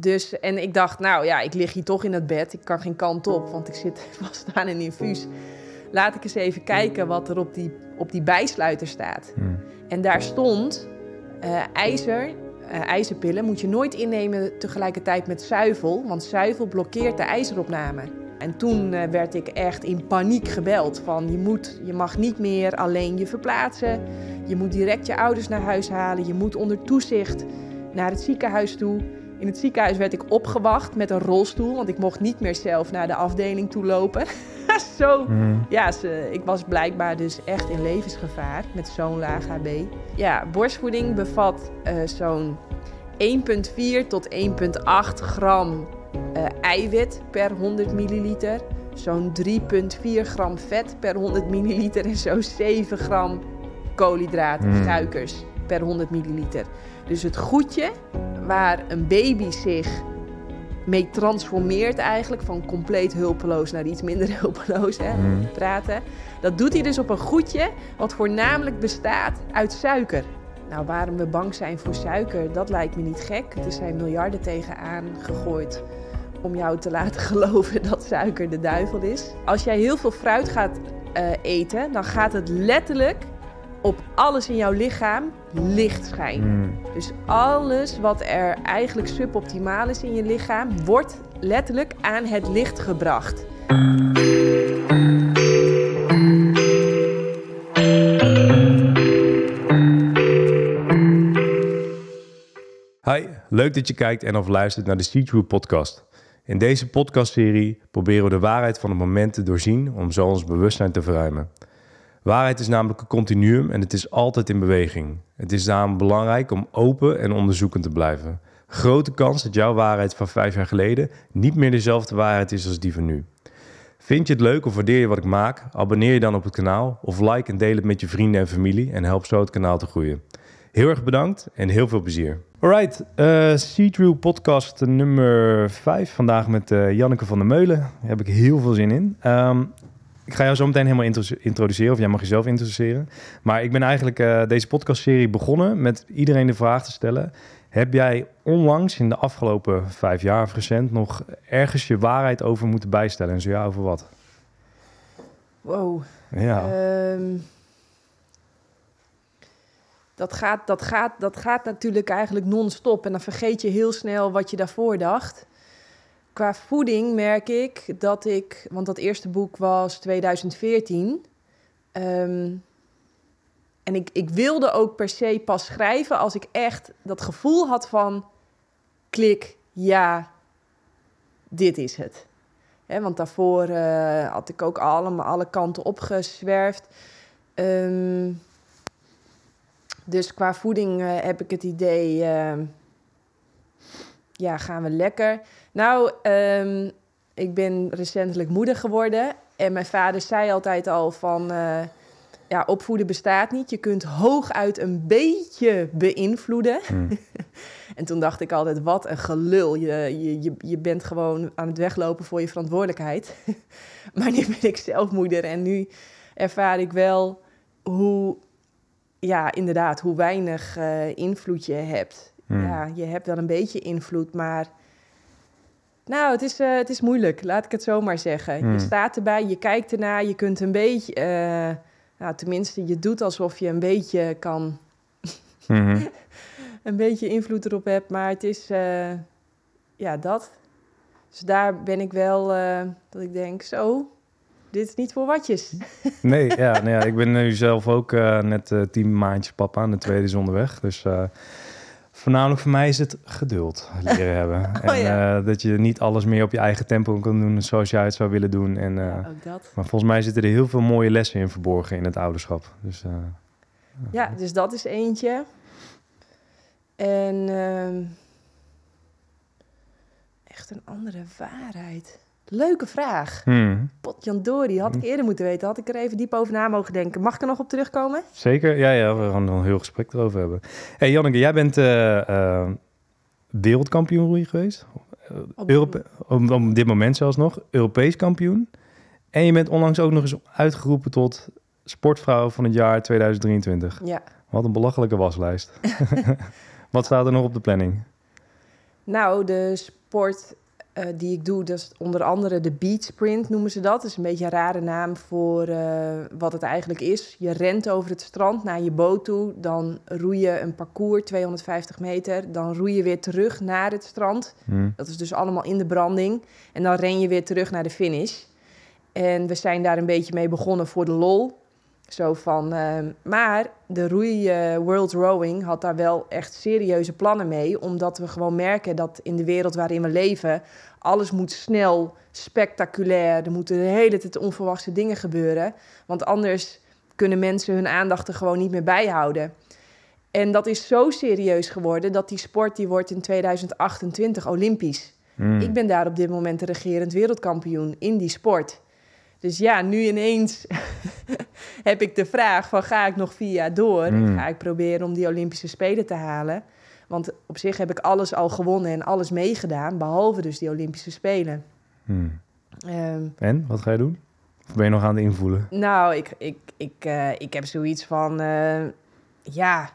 Dus, en ik dacht, nou ja, ik lig hier toch in het bed. Ik kan geen kant op, want ik zit vast aan een infuus. Laat ik eens even kijken wat er op die, op die bijsluiter staat. Hmm. En daar stond eh, ijzer, eh, ijzerpillen moet je nooit innemen tegelijkertijd met zuivel, want zuivel blokkeert de ijzeropname. En toen eh, werd ik echt in paniek gebeld van je, moet, je mag niet meer alleen je verplaatsen, je moet direct je ouders naar huis halen, je moet onder toezicht naar het ziekenhuis toe. In het ziekenhuis werd ik opgewacht met een rolstoel, want ik mocht niet meer zelf naar de afdeling toe lopen. zo, mhm. ja, ik was blijkbaar dus echt in levensgevaar met zo'n laag HB. Ja, borstvoeding bevat eh, zo'n 1,4 tot 1,8 gram eh, eiwit per 100 milliliter. Zo'n 3,4 gram vet per 100 milliliter en zo'n 7 gram koolhydraten, mhm. suikers per 100 milliliter. Dus het goedje waar een baby zich mee transformeert eigenlijk van compleet hulpeloos naar iets minder hulpeloos hè, mhm. praten. Dat doet hij dus op een goedje wat voornamelijk bestaat uit suiker. Nou, waarom we bang zijn voor suiker, dat lijkt me niet gek. Er zijn miljarden tegenaan gegooid om jou te laten geloven dat suiker de duivel is. Als jij heel veel fruit gaat eh, eten, dan gaat het letterlijk op alles in jouw lichaam licht schijnt. Hmm. Dus alles wat er eigenlijk suboptimaal is in je lichaam, wordt letterlijk aan het licht gebracht. Hi, leuk dat je kijkt en of luistert naar de Seatrue podcast. In deze podcastserie proberen we de waarheid van het moment te doorzien om zo ons bewustzijn te verruimen. Waarheid is namelijk een continuum en het is altijd in beweging. Het is daarom belangrijk om open en onderzoekend te blijven. Grote kans dat jouw waarheid van vijf jaar geleden niet meer dezelfde waarheid is als die van nu. Vind je het leuk of waardeer je wat ik maak? Abonneer je dan op het kanaal of like en deel het met je vrienden en familie en help zo het kanaal te groeien. Heel erg bedankt en heel veel plezier. Alright, uh, eh, true podcast nummer 5. Vandaag met uh, Janneke van der Meulen. Daar heb ik heel veel zin in. Ehm, ik ga jou zo meteen helemaal introduceren, of jij mag jezelf introduceren. Maar ik ben eigenlijk uh, deze podcastserie begonnen met iedereen de vraag te stellen... Heb jij onlangs in de afgelopen vijf jaar of recent nog ergens je waarheid over moeten bijstellen? En zo ja, over wat? Wow. Ja. Ehm, dat, gaat, dat, gaat, dat gaat natuurlijk eigenlijk non-stop. En dan vergeet je heel snel wat je daarvoor dacht qua voeding merk ik dat ik, want dat eerste boek was 2014. Ehm, en ik, ik wilde ook per se pas schrijven als ik echt dat gevoel had van klik, ja, dit is het. want daarvoor eh, had ik ook allemaal alle kanten opgezwerfd. Um, ehm, dus qua voeding eh, heb ik het idee, ehm, ja, gaan we lekker. Nou, ehm, ik ben recentelijk moeder geworden. En mijn vader zei altijd al van... Eh, ja, opvoeden bestaat niet. Je kunt hooguit een beetje beïnvloeden. Hmm. en toen dacht ik altijd, wat een gelul. Je, je, je, bent gewoon aan het weglopen voor je verantwoordelijkheid. maar nu ben ik zelf moeder en nu ervaar ik wel hoe... Ja, inderdaad, hoe weinig eh, invloed je hebt. Hmm. Ja, je hebt wel een beetje invloed, maar nou, het is, eh, het is moeilijk, laat ik het zo maar zeggen. Je hmm. staat erbij, je kijkt ernaar, je kunt een beetje... Eh, nou, tenminste, je doet alsof je een beetje kan... Mhm. een beetje invloed erop hebt, maar het is... Eh, ja, dat. Dus daar ben ik wel... dat ik denk, zo, dit is niet voor watjes. nee, ja, nou ja, ik ben nu zelf ook net tien maandjes papa en de tweede is onderweg. Dus Voornamelijk voor mij is het geduld leren hebben. Oh, en eh, dat je niet alles meer op je eigen tempo kan doen zoals jij het zou willen doen. En, eh, Maar volgens mij zitten er heel veel mooie lessen in verborgen in het ouderschap. Dus, eh, ja, dus dat is eentje. En ehm, echt een andere waarheid. Leuke vraag. Hmm. Potjandori, had ik eerder moeten weten. Had ik er even diep over na mogen denken. Mag ik er nog op terugkomen? Zeker, ja, ja we gaan er een heel gesprek erover hebben. hey, Janneke, jij bent uh, wereldkampioen roeien geweest. Op, op, dit moment zelfs nog. Europees kampioen. En je bent onlangs ook nog eens uitgeroepen tot sportvrouw van het jaar 2023. Ja. Wat een belachelijke waslijst. Wat staat er nog op de planning? Nou, de sport eh, die ik doe. dat is onder andere de sprint, noemen ze dat. Dat is een beetje een rare naam voor eh, wat het eigenlijk is. Je rent over het strand naar je boot toe. Dan roei je een parcours 250 meter. Dan roei je weer terug naar het strand. Hmm. Dat is dus allemaal in de branding. En dan ren je weer terug naar de finish. En we zijn daar een beetje mee begonnen voor de lol. Zo van, ehm, maar de roei eh, World Rowing had daar wel echt serieuze plannen mee. Omdat we gewoon merken dat in de wereld waarin we leven, alles moet snel, spectaculair. Er moeten de hele tijd onverwachte dingen gebeuren. Want anders kunnen mensen hun aandacht er gewoon niet meer bijhouden. En dat is zo serieus geworden dat die sport die wordt in 2028 Olympisch. Mm. Ik ben daar op dit moment de regerend wereldkampioen in die sport. Dus ja, nu ineens heb ik de vraag van ga ik nog vier jaar door? En hmm. ga ik proberen om die Olympische Spelen te halen? Want op zich heb ik alles al gewonnen en alles meegedaan, behalve dus die Olympische Spelen. Hmm. Ehm, en wat ga je doen? Of ben je nog aan het invoelen? Nou, ik, ik, ik, eh, ik heb zoiets van, eh, ja,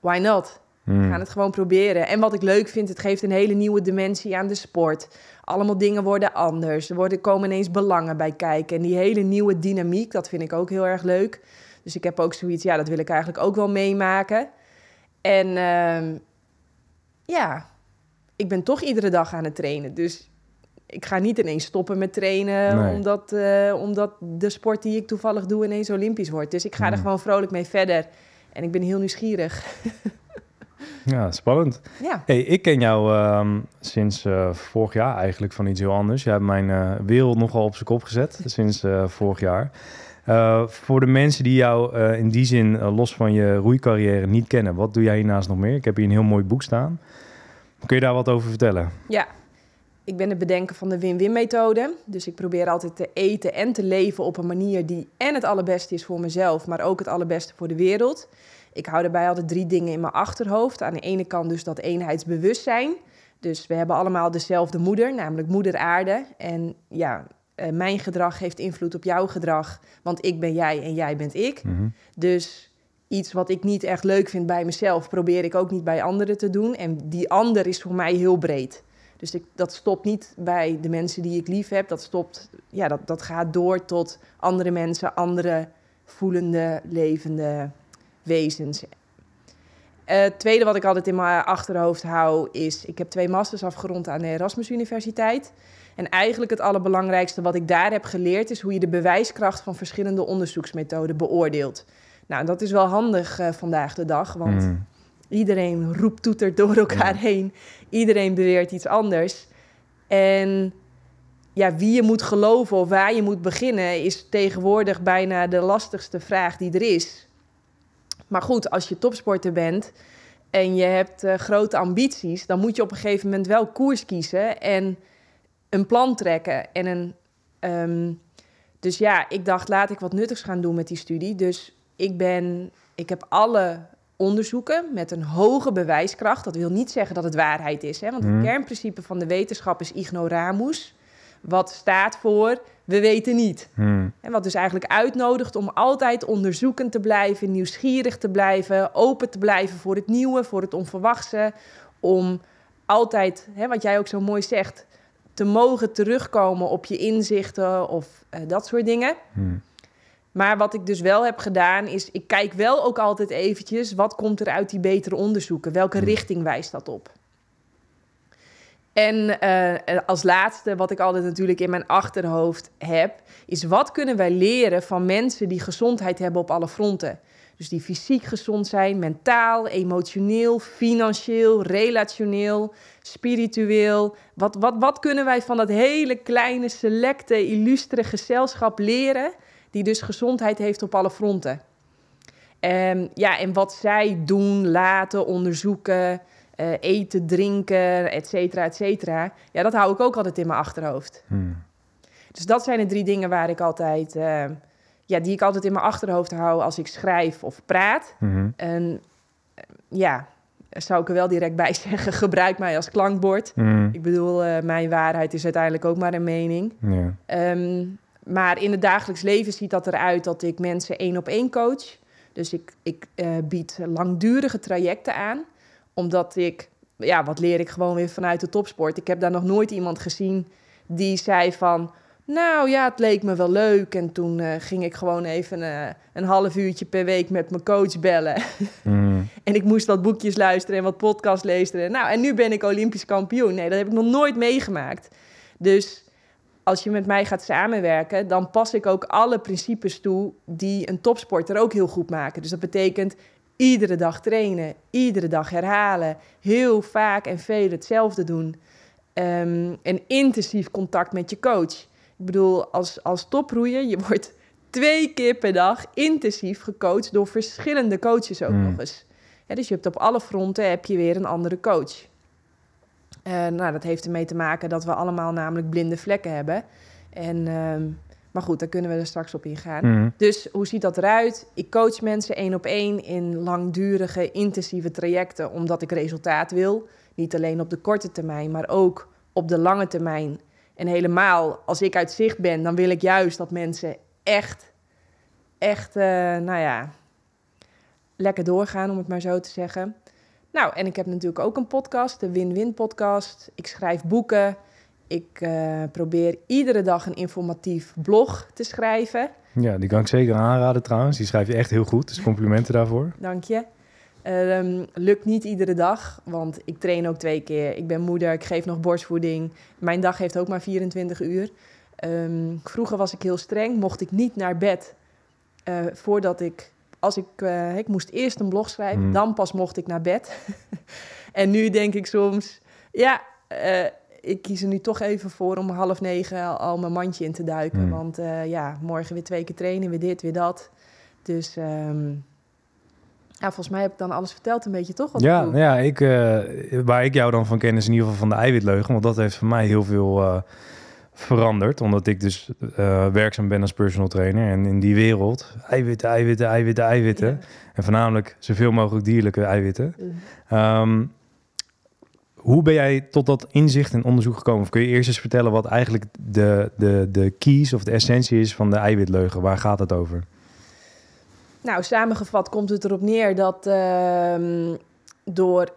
why not? Hmm. We gaan het gewoon proberen. En wat ik leuk vind, het geeft een hele nieuwe dimensie aan de sport allemaal dingen worden anders. Er worden, komen ineens belangen bij kijken. En die hele nieuwe dynamiek, dat vind ik ook heel erg leuk. Dus ik heb ook zoiets, ja, dat wil ik eigenlijk ook wel meemaken. En ehm, ja, ik ben toch iedere dag aan het trainen. Dus ik ga niet ineens stoppen met trainen, omdat, eh, omdat de sport die ik toevallig doe ineens Olympisch wordt. Dus ik ga er mm. gewoon vrolijk mee verder. En ik ben heel nieuwsgierig. Ja, spannend. Ja. Hey, ik ken jou ehm, sinds eh, vorig jaar eigenlijk van iets heel anders. Je hebt mijn eh, wereld nogal op zijn kop gezet sinds eh, vorig jaar. voor de mensen die jou in die zin los van je roeicarrière niet kennen, wat doe jij hiernaast nog meer? Ik heb hier een heel mooi boek staan. Kun je daar wat over vertellen? Ja, ik ben het bedenken van de win-win-methode. Dus ik probeer altijd te eten en te leven op een manier die en het allerbeste is voor mezelf, maar ook het allerbeste voor de wereld. Ik hou daarbij altijd drie dingen in mijn achterhoofd. Aan de ene kant dus dat eenheidsbewustzijn. Dus we hebben allemaal dezelfde moeder, namelijk moeder aarde. En ja, eh, mijn gedrag heeft invloed op jouw gedrag, want ik ben jij en jij bent ik. Mhm. Dus iets wat ik niet echt leuk vind bij mezelf, probeer ik ook niet bij anderen te doen. En die ander is voor mij heel breed. Dus ik, dat stopt niet bij de mensen die ik lief heb. Dat, stopt, ja, dat, dat gaat door tot andere mensen, andere voelende, levende wezens. Eh, het tweede wat ik altijd in mijn achterhoofd hou is... ik heb twee masters afgerond aan de Erasmus Universiteit. En eigenlijk het allerbelangrijkste wat ik daar heb geleerd... is hoe je de bewijskracht van verschillende onderzoeksmethoden beoordeelt. Nou, dat is wel handig eh, vandaag de dag, want... Hmm. Iedereen roept toetert door elkaar heen. Iedereen beweert iets anders. En ja, wie je moet geloven of waar je moet beginnen, is tegenwoordig bijna de lastigste vraag die er is. Maar goed, als je topsporter bent en je hebt eh, grote ambities, dan moet je op een gegeven moment wel koers kiezen en een plan trekken. En een, ehm, dus ja, ik dacht, laat ik wat nuttigs gaan doen met die studie. Dus ik, ben, ik heb alle onderzoeken met een hoge bewijskracht. Dat wil niet zeggen dat het waarheid is. Hè? Want het mhm. kernprincipe van de wetenschap is ignoramus. Wat staat voor we weten niet. Hmm. En wat dus eigenlijk uitnodigt om altijd onderzoekend te blijven, nieuwsgierig te blijven, open te blijven voor het nieuwe, voor het onverwachte. Om altijd, hè, wat jij ook zo mooi zegt, te mogen terugkomen op je inzichten of eh, dat soort dingen. Hmm. Maar wat ik dus wel heb gedaan, is ik kijk wel ook altijd eventjes wat komt er uit die betere onderzoeken? Welke hmm. richting wijst dat op? Eh, en als laatste, wat ik altijd natuurlijk in mijn achterhoofd heb, is wat kunnen wij leren van mensen die gezondheid hebben op alle fronten? Dus die fysiek gezond zijn, mentaal, emotioneel, financieel, relationeel, spiritueel. Wat, wat, wat kunnen wij van dat hele kleine, selecte, illustre gezelschap leren, die dus gezondheid heeft op alle fronten? Um, ja, en wat zij doen, laten, onderzoeken. Eh, eten, drinken, et cetera, et cetera. Ja, dat hou ik ook altijd in mijn achterhoofd. Hmm. Dus dat zijn de drie dingen waar ik altijd, eh, ja, die ik altijd in mijn achterhoofd hou als ik schrijf of praat. Hmm. En eh, ja, zou ik er wel direct bij zeggen, gebruik mij als klankbord. Hmm. Ik bedoel, mijn waarheid is uiteindelijk ook maar een mening. Ehm, maar in het dagelijks leven ziet dat eruit dat ik mensen één op één coach. Dus ik, ik bied langdurige trajecten aan omdat ik, ja, wat leer ik gewoon weer vanuit de topsport? Ik heb daar nog nooit iemand gezien die zei van. Nou ja, het leek me wel leuk. En toen eh, ging ik gewoon even eh, een half uurtje per week met mijn coach bellen. Mm. en ik moest wat boekjes luisteren en wat podcast lezen. Nou, en nu ben ik Olympisch kampioen. Nee, dat heb ik nog nooit meegemaakt. Dus als je met mij gaat samenwerken, dan pas ik ook alle principes toe die een topsporter ook heel goed maken. Dus dat betekent Iedere dag trainen, iedere dag herhalen, heel vaak en veel hetzelfde doen. Um, ehm, en intensief contact met je coach. Ik bedoel, als, als toproeier, je wordt twee keer per dag intensief gecoacht door verschillende coaches ook hmm. nog eens. dus je hebt op alle fronten heb je weer een andere coach. Eh, nou, dat heeft ermee te maken dat we allemaal namelijk blinde vlekken hebben. En ehm, maar goed, daar kunnen we er straks op ingaan. Mhm. Dus hoe ziet dat eruit? Ik coach mensen één op één in langdurige, intensieve trajecten, omdat ik resultaat wil. Niet alleen op de korte termijn, maar ook op de lange termijn. En helemaal, als ik uit zicht ben, dan wil ik juist dat mensen echt, echt, eh, nou ja, lekker doorgaan, om het maar zo te zeggen. Nou, en ik heb natuurlijk ook een podcast, de Win-Win Podcast. Ik schrijf boeken. Ik eh, probeer iedere dag een informatief blog te schrijven. Ja, die kan ik zeker aanraden trouwens. Die schrijf je echt heel goed, dus complimenten daarvoor. Dank je. Ehm, lukt niet iedere dag, want ik train ook twee keer. Ik ben moeder, ik geef nog borstvoeding. Mijn dag heeft ook maar 24 uur. Ehm, vroeger was ik heel streng, mocht ik niet naar bed eh, voordat ik als ik, eh, ik moest eerst een blog schrijven, hmm. dan pas mocht ik naar bed. en nu denk ik soms, ja, ik kies er nu toch even voor om half negen al mijn mandje in te duiken. Hmm. Want eh, ja, morgen weer twee keer trainen, weer dit, weer dat. Dus um, ja, volgens mij heb ik dan alles verteld een beetje toch? Nou ja, ik ja eh, ik, waar ik jou dan van ken is in ieder geval van de eiwitleugen. Want dat heeft voor mij heel veel eh, veranderd. Omdat ik dus werkzaam ben als personal trainer. En in die wereld, eiwitten, eiwitten, eiwitten, eiwitten. En voornamelijk zoveel mogelijk dierlijke eiwitten. Mm. Hoe ben jij tot dat inzicht en onderzoek gekomen? Of kun je eerst eens vertellen wat eigenlijk de, de, de keys of de essentie is van de eiwitleugen? Waar gaat het over? Nou, samengevat komt het erop neer dat ehm, door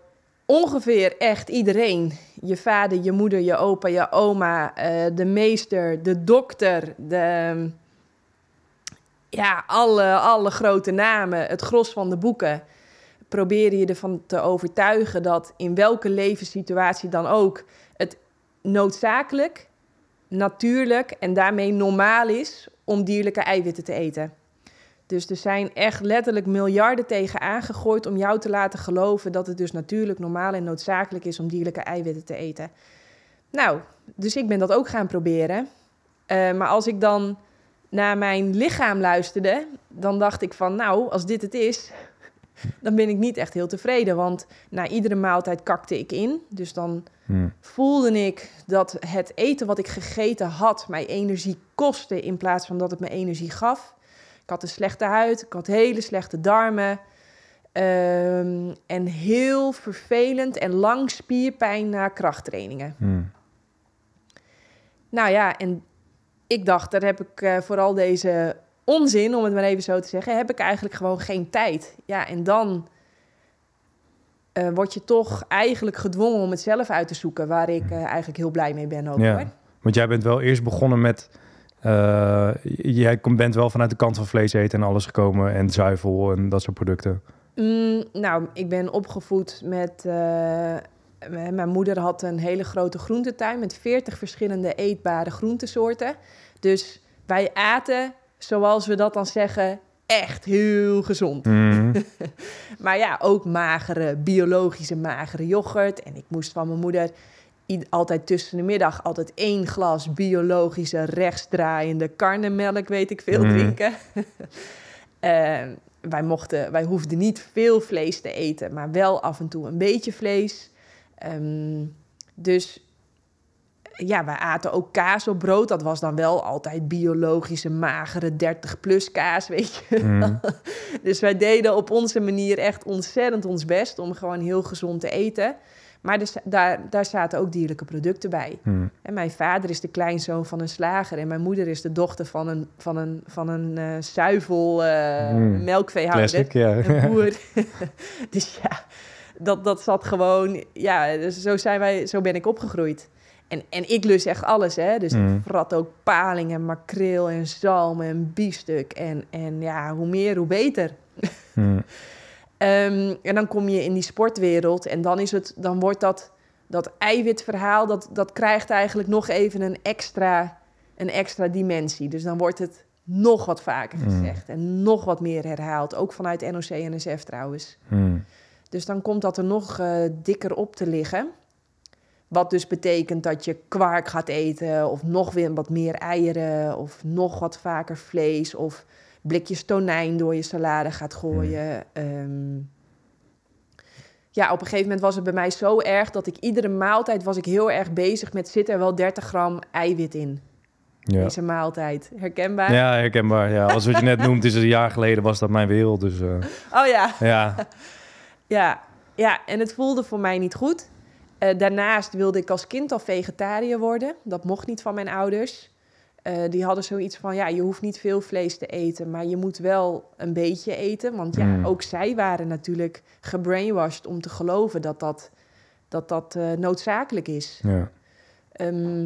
ongeveer echt iedereen, je vader, je moeder, je opa, je oma, eh, de meester, de dokter, de, ja, alle, alle grote namen, het gros van de boeken, proberen je ervan te overtuigen dat in welke levenssituatie dan ook het noodzakelijk, natuurlijk en daarmee normaal is om dierlijke eiwitten te eten. Dus er zijn echt letterlijk miljarden tegen aangegooid om jou te laten geloven dat het dus natuurlijk, normaal en noodzakelijk is om dierlijke eiwitten te eten. Nou, dus ik ben dat ook gaan proberen. Eh, maar als ik dan naar mijn lichaam luisterde, dan dacht ik van, nou, als dit het is, dan ben ik niet echt heel tevreden. Want na iedere maaltijd kakte ik in. Dus dan hmm. voelde ik dat het eten wat ik gegeten had mij energie kostte in plaats van dat het me energie gaf. Ik had een slechte huid, ik had hele slechte darmen. Ehm, en heel vervelend en lang spierpijn na krachttrainingen. Hmm. Nou ja, en ik dacht, daar heb ik eh, vooral deze onzin, om het maar even zo te zeggen, heb ik eigenlijk gewoon geen tijd. Ja, en dan uh, word je toch eigenlijk gedwongen om het zelf uit te zoeken, waar ik eh, eigenlijk heel blij mee ben ook. Ja. Hoor. Want jij bent wel eerst begonnen met. Uh, jij bent wel vanuit de kant van vlees eten en alles gekomen en zuivel en dat soort producten. Mm, nou, ik ben opgevoed met. mijn moeder had een hele grote groententuin met 40 verschillende eetbare groentesoorten. Dus wij aten zoals we dat dan zeggen, echt heel gezond. Mhm. maar ja, ook magere, biologische magere yoghurt. En ik moest van mijn moeder altijd tussen de middag altijd één glas biologische rechtsdraaiende karnemelk, weet ik veel, mhm. drinken. Ehm, wij, mochten, wij hoefden niet veel vlees te eten, maar wel af en toe een beetje vlees. Ehm, dus ja, wij aten ook kaas op brood. Dat was dan wel altijd biologische, magere 30-plus kaas, weet je. Mhm. dus wij deden op onze manier echt ontzettend ons best om gewoon heel gezond te eten. Maar dus, daar, daar zaten ook dierlijke producten bij. Mhm. En mijn vader is de kleinzoon van een slager. En mijn moeder is de dochter van een, van een, van een uh, zuivel eh, mhm. melkveehouder. Classic, ja. Een boer. dus ja, dat, dat zat gewoon... Ja, dus zo, zijn wij, zo ben ik opgegroeid. En, en ik lust echt alles, hè. Dus mm. ik ook paling en makreel en zalm en biefstuk. En, en ja, hoe meer, hoe beter. Mm. Ehm, en dan kom je in die sportwereld en dan, is het, dan wordt dat, dat eiwitverhaal... Dat, dat krijgt eigenlijk nog even een extra, een extra dimensie. Dus dan wordt het nog wat vaker mm. gezegd en nog wat meer herhaald. Ook vanuit NOC en NSF trouwens. Mm. Dus dan komt dat er nog eh, dikker op te liggen... Wat dus betekent dat je kwark gaat eten of nog weer wat meer eieren of nog wat vaker vlees of blikjes tonijn door je salade gaat gooien. ja, ehm, op een gegeven moment was het bij mij zo erg dat ik iedere maaltijd was ik heel erg bezig met zit er wel 30 gram eiwit in. Ja. Deze maaltijd. Herkenbaar? Ja, herkenbaar. Ja. Als wat je net noemt, is er een jaar geleden was dat mijn wereld. Dus, eh. oh ja. Ja. ja. Ja, en het voelde voor mij niet goed. Eh, daarnaast wilde ik als kind al vegetariër worden. Dat mocht niet van mijn ouders. Eh, die hadden zoiets van, ja, je hoeft niet veel vlees te eten, maar je moet wel een beetje eten. Want ja, mm. ook zij waren natuurlijk gebrainwashed om te geloven dat dat, dat, dat eh, noodzakelijk is. Ja. Ehm,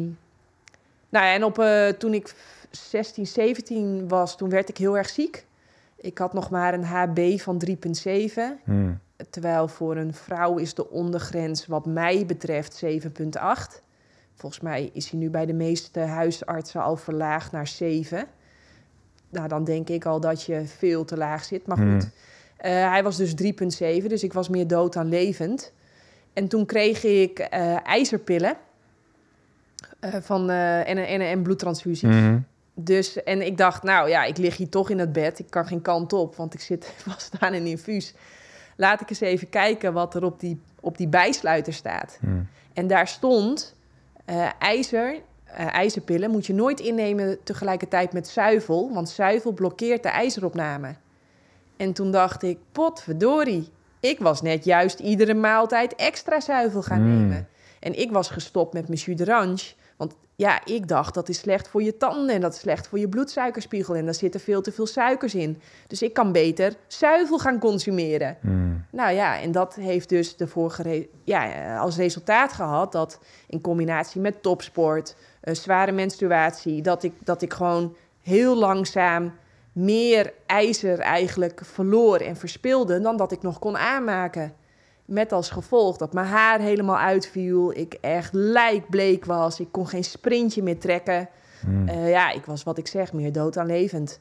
nou ja, en op, toen ik 16, 17 was, toen werd ik heel erg ziek. Ik had nog maar een HB van 3,7. Mm. Terwijl voor een vrouw is de ondergrens, wat mij betreft, 7,8. Volgens mij is hij nu bij de meeste huisartsen al verlaagd naar 7. Nou, dan denk ik al dat je veel te laag zit. Maar goed, hmm. eh, hij was dus 3,7, dus ik was meer dood dan levend. En toen kreeg ik eh, ijzerpillen eh, van, en, en, en bloedtransfusies. Mm. Dus, en ik dacht, nou ja, ik lig hier toch in het bed. Ik kan geen kant op, want ik zit vast aan een infuus laat ik eens even kijken wat er op die, op die bijsluiter staat. Hmm. En daar stond eh, ijzer, eh, ijzerpillen moet je nooit innemen tegelijkertijd met zuivel, want zuivel blokkeert de ijzeropname. En toen dacht ik, potverdorie, ik was net juist iedere maaltijd extra zuivel gaan hmm. nemen. En ik was gestopt met mijn jus d'orange want ja, ik dacht dat is slecht voor je tanden en dat is slecht voor je bloedsuikerspiegel en daar zitten veel te veel suikers in. Dus ik kan beter zuivel gaan consumeren. Hmm. Nou ja, en dat heeft dus ervoor ja, als resultaat gehad dat in combinatie met topsport, uh, zware menstruatie, dat ik, dat ik gewoon heel langzaam meer ijzer eigenlijk verloor en verspilde dan dat ik nog kon aanmaken. Met als gevolg dat mijn haar helemaal uitviel. Ik echt lijkbleek was. Ik kon geen sprintje meer trekken. Hmm. Eh, ja, ik was wat ik zeg, meer dood aan levend.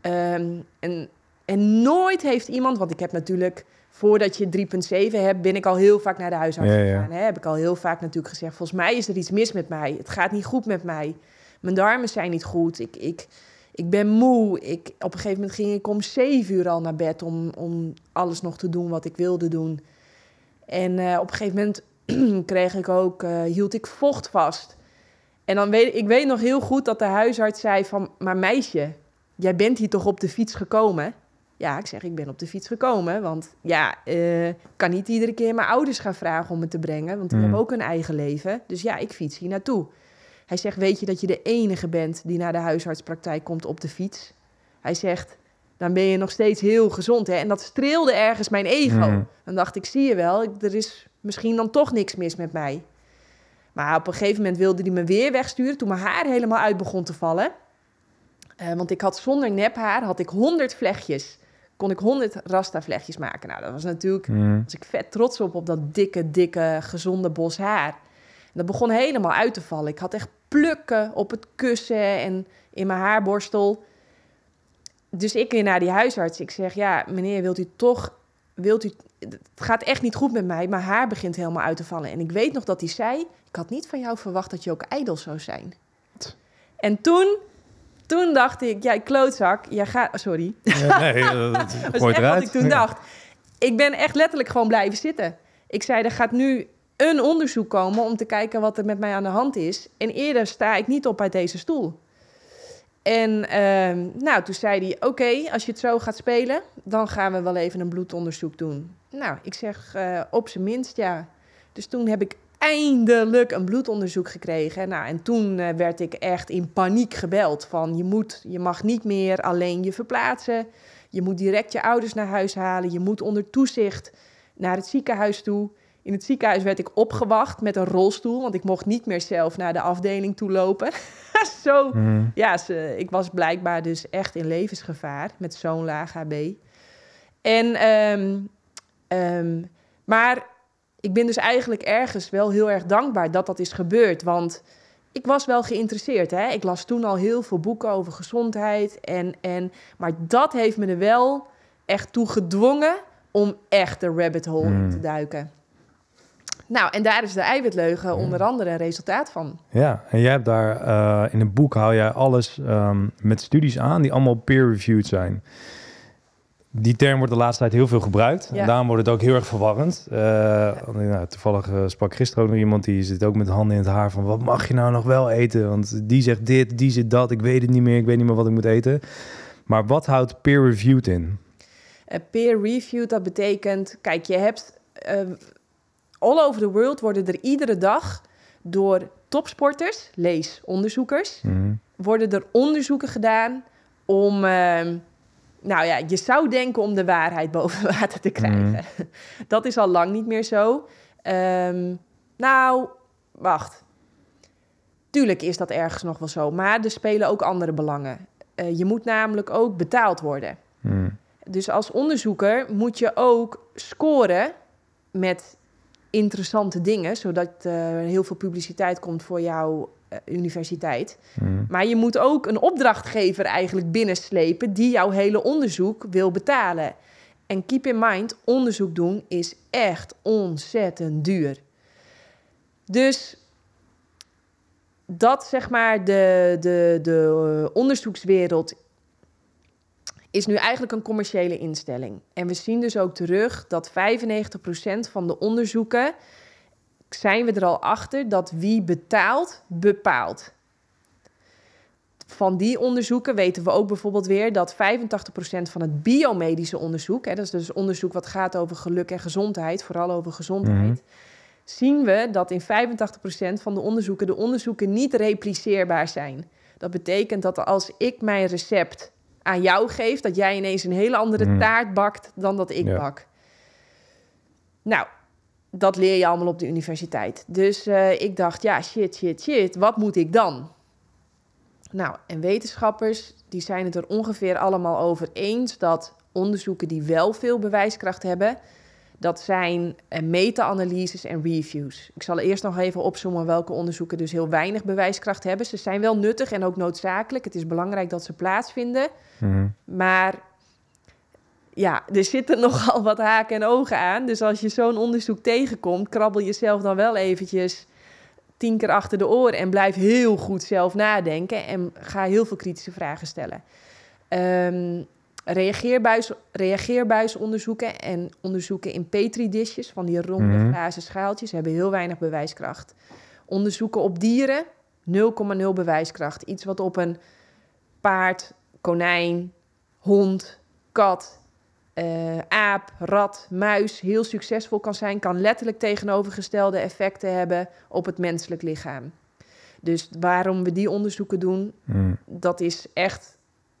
Ehm, en, en nooit heeft iemand, want ik heb natuurlijk voordat je 3,7 hebt, ben ik al heel vaak naar de huisarts gegaan. Heb ik al heel vaak natuurlijk gezegd: volgens mij is er iets mis met mij. Het gaat niet goed met mij. Mijn darmen zijn niet goed. Ik, ik, ik ben moe. Ik, op een gegeven moment ging ik om 7 uur al naar bed om, om alles nog te doen wat ik wilde doen. En eh, op een gegeven moment kreeg ik ook, eh, hield ik vocht vast. En dan weet ik weet nog heel goed dat de huisarts zei van, maar meisje, jij bent hier toch op de fiets gekomen? Ja, ik zeg, ik ben op de fiets gekomen, want ja, ik eh, kan niet iedere keer mijn ouders gaan vragen om me te brengen, want die hebben hmm. ook hun eigen leven. Dus ja, ik fiets hier naartoe. Hij zegt, weet je dat je de enige bent die naar de huisartspraktijk komt op de fiets? Hij zegt, dan ben je nog steeds heel gezond. Hè? En dat streelde ergens mijn ego. Mm. Dan dacht ik, zie je wel, er is misschien dan toch niks mis met mij. Maar op een gegeven moment wilde hij me weer wegsturen toen mijn haar helemaal uit begon te vallen. Eh, want ik had zonder nephaar had ik 100 vlechtjes. Kon ik 100 rasta vlechtjes maken. Nou, dat was natuurlijk, mm. was ik vet trots op, op dat dikke, dikke, gezonde bos haar. dat begon helemaal uit te vallen. Ik had echt plukken op het kussen en in mijn haarborstel dus ik weer naar die huisarts. Ik zeg, ja, meneer, wilt u toch... Wilt u, het gaat echt niet goed met mij, maar haar begint helemaal uit te vallen. En ik weet nog dat hij zei... Ik had niet van jou verwacht dat je ook ijdel zou zijn. En toen, toen dacht ik, jij klootzak, jij gaat... Sorry. nee, dat is echt wat ik toen dacht. Ik ben echt letterlijk gewoon blijven zitten. Ik zei, er gaat nu een onderzoek komen om te kijken wat er met mij aan de hand is. En eerder sta ik niet op uit deze stoel. En ehm, nou, toen zei hij: Oké, als je het zo gaat spelen, dan gaan we wel even een bloedonderzoek doen. Nou, ik zeg eh, op zijn minst ja. Dus toen heb ik eindelijk een bloedonderzoek gekregen. Nou, en toen eh, werd ik echt in paniek gebeld: van je, moet, je mag niet meer alleen je verplaatsen. Je moet direct je ouders naar huis halen. Je moet onder toezicht naar het ziekenhuis toe. In het ziekenhuis werd ik opgewacht met een rolstoel, want ik mocht niet meer zelf naar de afdeling toe lopen. zo, mhm. ja, ze, ik was blijkbaar dus echt in levensgevaar met zo'n laag HB. En, ehm, ehm, maar ik ben dus eigenlijk ergens wel heel erg dankbaar dat dat is gebeurd, want ik was wel geïnteresseerd. Hè? Ik las toen al heel veel boeken over gezondheid. En, en, maar dat heeft me er wel echt toe gedwongen om echt de rabbit hole in te mhm. duiken. Nou, en daar is de eiwitleugen onder andere een resultaat van. Ja, en jij hebt daar eh, in een boek hou jij alles ehm, met studies aan die allemaal peer-reviewed zijn. Die term wordt de laatste tijd heel veel gebruikt. En daarom wordt het ook heel erg verwarrend. Eh, nou, toevallig eh, sprak gisteren ook nog iemand die zit ook met handen in het haar van wat mag je nou nog wel eten? Want die zegt dit, die zit dat, ik weet het niet meer, ik weet niet meer wat ik moet eten. Maar wat houdt peer-reviewed in? peer-reviewed, dat betekent, kijk, je hebt all over the world worden er iedere dag door topsporters, lees onderzoekers, mhm. worden er onderzoeken gedaan om, ehm, nou ja, je zou denken om de waarheid boven water te krijgen. Mhm. Dat is al lang niet meer zo. Ehm, nou, wacht. Tuurlijk is dat ergens nog wel zo, maar er spelen ook andere belangen. Eh, je moet namelijk ook betaald worden. Mhm. Dus als onderzoeker moet je ook scoren met interessante dingen, zodat eh, er heel veel publiciteit komt voor jouw eh, universiteit. Hmm. Maar je moet ook een opdrachtgever eigenlijk binnenslepen die jouw hele onderzoek wil betalen. En keep in mind, onderzoek doen is echt ontzettend duur. Dus dat zeg maar de, de, de onderzoekswereld is nu eigenlijk een commerciële instelling. En we zien dus ook terug dat 95% van de onderzoeken zijn we er al achter dat wie betaalt, bepaalt. Van die onderzoeken weten we ook bijvoorbeeld weer dat 85% van het biomedische onderzoek, hè, dat is dus onderzoek wat gaat over geluk en gezondheid, vooral over gezondheid, mhm. zien we dat in 85% van de onderzoeken de onderzoeken niet repliceerbaar zijn. Dat betekent dat als ik mijn recept aan jou geef, dat jij ineens een hele andere mm. taart bakt dan dat ik bak. Nou, dat leer je allemaal op de universiteit. Dus eh, ik dacht, ja, shit, shit, shit, wat moet ik dan? Nou, en wetenschappers die zijn het er ongeveer allemaal over eens dat onderzoeken die wel veel bewijskracht hebben, dat zijn eh, meta-analyses en reviews. Ik zal eerst nog even opzommen welke onderzoeken dus heel weinig bewijskracht hebben. Ze zijn wel nuttig en ook noodzakelijk. Het is belangrijk dat ze plaatsvinden. Mhm. Maar ja, er zitten nogal wat haken en ogen aan. Dus als je zo'n onderzoek tegenkomt, krabbel jezelf dan wel eventjes tien keer achter de oren en blijf heel goed zelf nadenken en ga heel veel kritische vragen stellen. Um, reageerbuis, reageerbuisonderzoeken en onderzoeken in petridisjes van die ronde mhm. glazen schaaltjes, hebben heel weinig bewijskracht. Onderzoeken op dieren, 0,0 bewijskracht. Iets wat op een paard, konijn, hond, kat, eh, aap, rat, muis heel succesvol kan zijn, kan letterlijk tegenovergestelde effecten hebben op het menselijk lichaam. Dus waarom we die onderzoeken doen, mhm. dat is echt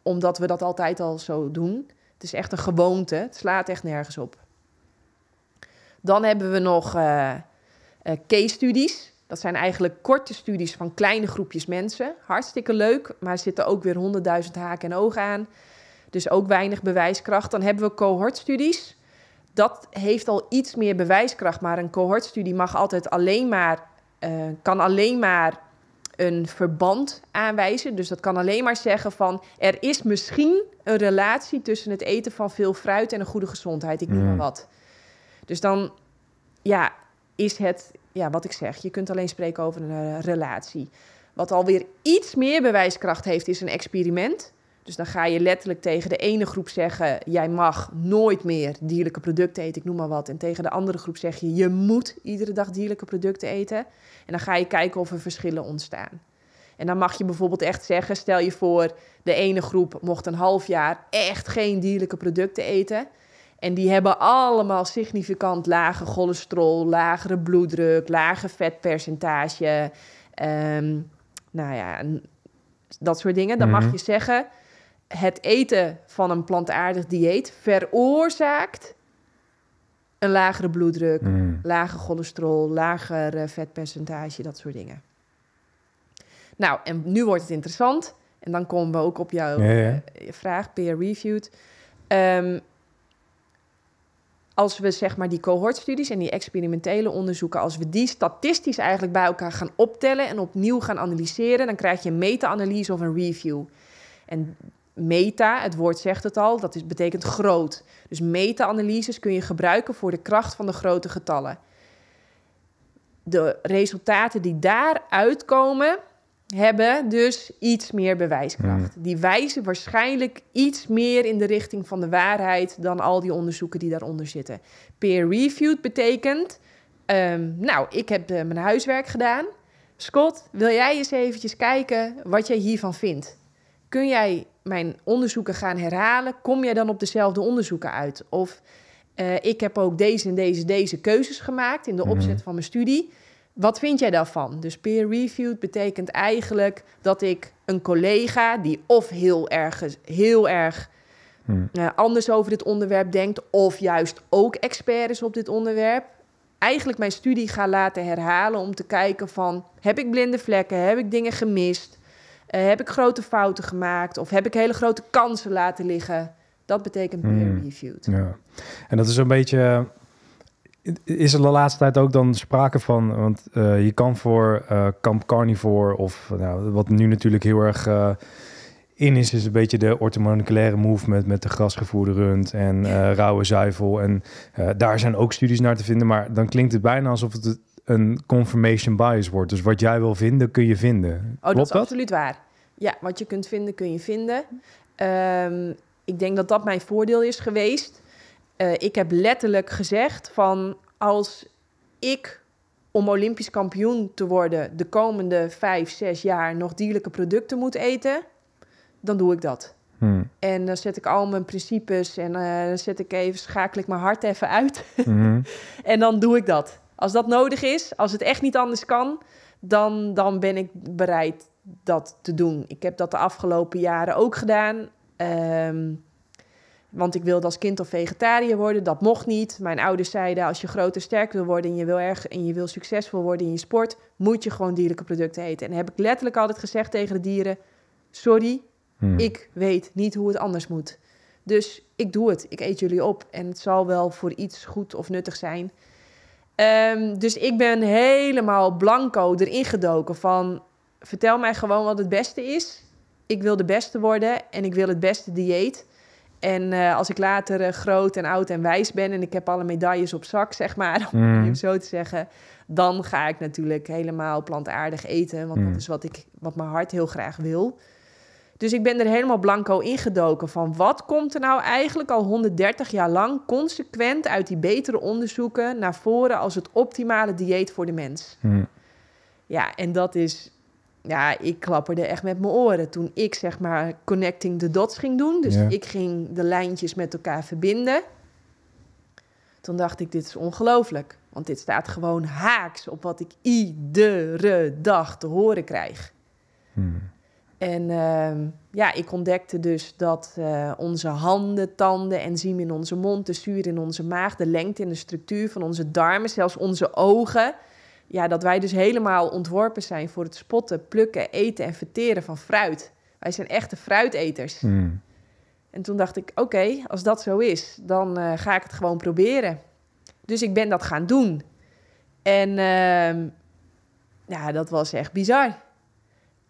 omdat we dat altijd al zo doen. Het is echt een gewoonte. Het slaat echt nergens op. Dan hebben we nog eh, eh, case studies. Dat zijn eigenlijk korte studies van kleine groepjes mensen. Hartstikke leuk, maar zitten ook weer honderdduizend haken en ogen aan. Dus ook weinig bewijskracht. Dan hebben we cohort studies. Dat heeft al iets meer bewijskracht, maar een cohortstudie mag altijd alleen maar, eh, kan alleen maar een verband aanwijzen. Dus dat kan alleen maar zeggen van er is misschien een relatie tussen het eten van veel fruit en een goede gezondheid. Ik noem maar wat. Dus dan ja, is het ja, wat ik zeg. Je kunt alleen spreken over een eh, relatie. Wat alweer iets meer bewijskracht heeft, is een experiment. Dus dan ga je letterlijk tegen de ene groep zeggen: jij mag nooit meer dierlijke producten eten, ik noem maar wat. En tegen de andere groep zeg je: je moet iedere dag dierlijke producten eten. En dan ga je kijken of er verschillen ontstaan. En dan mag je bijvoorbeeld echt zeggen: stel je voor, de ene groep mocht een half jaar echt geen dierlijke producten eten. En die hebben allemaal significant lage cholesterol, lagere bloeddruk, lage vetpercentage. Ehm, nou ja, dat soort dingen. Dan mag mhm. je zeggen: het eten van een plantaardig dieet veroorzaakt een lagere bloeddruk, mm. lager cholesterol, lager eh, vetpercentage, dat soort dingen. Nou, en nu wordt het interessant. En dan komen we ook op jouw eh, vraag, peer-reviewed. Ehm, als we zeg maar die cohortstudies en die experimentele onderzoeken, als we die statistisch eigenlijk bij elkaar gaan optellen en opnieuw gaan analyseren, dan krijg je een meta-analyse of een review. En Meta, het woord zegt het al, dat is, betekent groot. Dus meta-analyses kun je gebruiken voor de kracht van de grote getallen. De resultaten die daaruit komen, hebben dus iets meer bewijskracht. Hmm. Die wijzen waarschijnlijk iets meer in de richting van de waarheid dan al die onderzoeken die daaronder zitten. Peer-reviewed betekent, ehm, nou, ik heb eh, mijn huiswerk gedaan. Scott, wil jij eens eventjes kijken wat jij hiervan vindt? Kun jij mijn onderzoeken gaan herhalen, kom jij dan op dezelfde onderzoeken uit? Of eh, ik heb ook deze en deze, deze keuzes gemaakt in de mhm. opzet van mijn studie. Wat vind jij daarvan? Dus peer-reviewed betekent eigenlijk dat ik een collega die of heel erg, heel erg mhm. eh, anders over dit onderwerp denkt, of juist ook expert is op dit onderwerp, eigenlijk mijn studie ga laten herhalen om te kijken van heb ik blinde vlekken, heb ik dingen gemist, eh, heb ik grote fouten gemaakt? Of heb ik hele grote kansen laten liggen? Dat betekent peer reviewed. Hmm. Ja. En dat is een beetje. Eh, is er de laatste tijd ook dan sprake van? Want eh, je kan voor uh, Camp Carnivore of nou, wat nu natuurlijk heel erg in is, is een beetje de orthomoleculaire movement met de grasgevoerde rund en rauwe zuivel. En daar zijn ook studies naar te vinden, maar dan klinkt het bijna alsof het een confirmation bias wordt. Dus wat jij wil vinden, kun je vinden. Oh, Klopt dat is absoluut waar. Ja, wat je kunt vinden, kun je vinden. Ehm, ik denk dat dat mijn voordeel is geweest. Eh, ik heb letterlijk gezegd van als ik om Olympisch kampioen te worden de komende vijf, zes jaar nog dierlijke producten moet eten, dan doe ik dat. Hmm. En dan zet ik al mijn principes en eh, dan zet ik even, schakel ik mijn hart even uit. Hmm. en dan doe ik dat. Als dat nodig is, als het echt niet anders kan, dan, dan ben ik bereid dat te doen. Ik heb dat de afgelopen jaren ook gedaan. Ehm, want ik wilde als kind al vegetariër worden, dat mocht niet. Mijn ouders zeiden, als je groot en sterk wil worden en je wil, erg, en je wil succesvol worden in je sport, moet je gewoon dierlijke producten eten. En heb ik letterlijk altijd gezegd tegen de dieren, sorry, hmm. ik weet niet hoe het anders moet. Dus ik doe het, ik eet jullie op en het zal wel voor iets goed of nuttig zijn. Ehm, dus ik ben helemaal blanco erin gedoken van... vertel mij gewoon wat het beste is. Ik wil de beste worden en ik wil het beste dieet. En eh, als ik later eh, groot en oud en wijs ben... en ik heb alle medailles op zak, zeg maar, om mhm. het zo te zeggen... dan ga ik natuurlijk helemaal plantaardig eten. Want dat mhm. is wat, ik, wat mijn hart heel graag wil. Dus ik ben er helemaal blanco ingedoken van wat komt er nou eigenlijk al 130 jaar lang consequent uit die betere onderzoeken naar voren als het optimale dieet voor de mens. Hmm. Ja, en dat is, ja, ik klapperde echt met mijn oren toen ik zeg maar connecting the dots ging doen. Dus ik ging de lijntjes met elkaar verbinden. Toen dacht ik, dit is ongelooflijk. Want dit staat gewoon haaks op wat ik iedere dag te horen krijg. Hmm. En ehm, ja, ik ontdekte dus dat eh, onze handen, tanden, enzymen in onze mond, de zuur in onze maag, de lengte en de structuur van onze darmen, zelfs onze ogen. Ja, dat wij dus helemaal ontworpen zijn voor het spotten, plukken, eten en verteren van fruit. Wij zijn echte fruiteters. Hmm. En toen dacht ik, oké, als dat zo is, dan eh, ga ik het gewoon proberen. Dus ik ben dat gaan doen. En ehm, ja, dat was echt bizar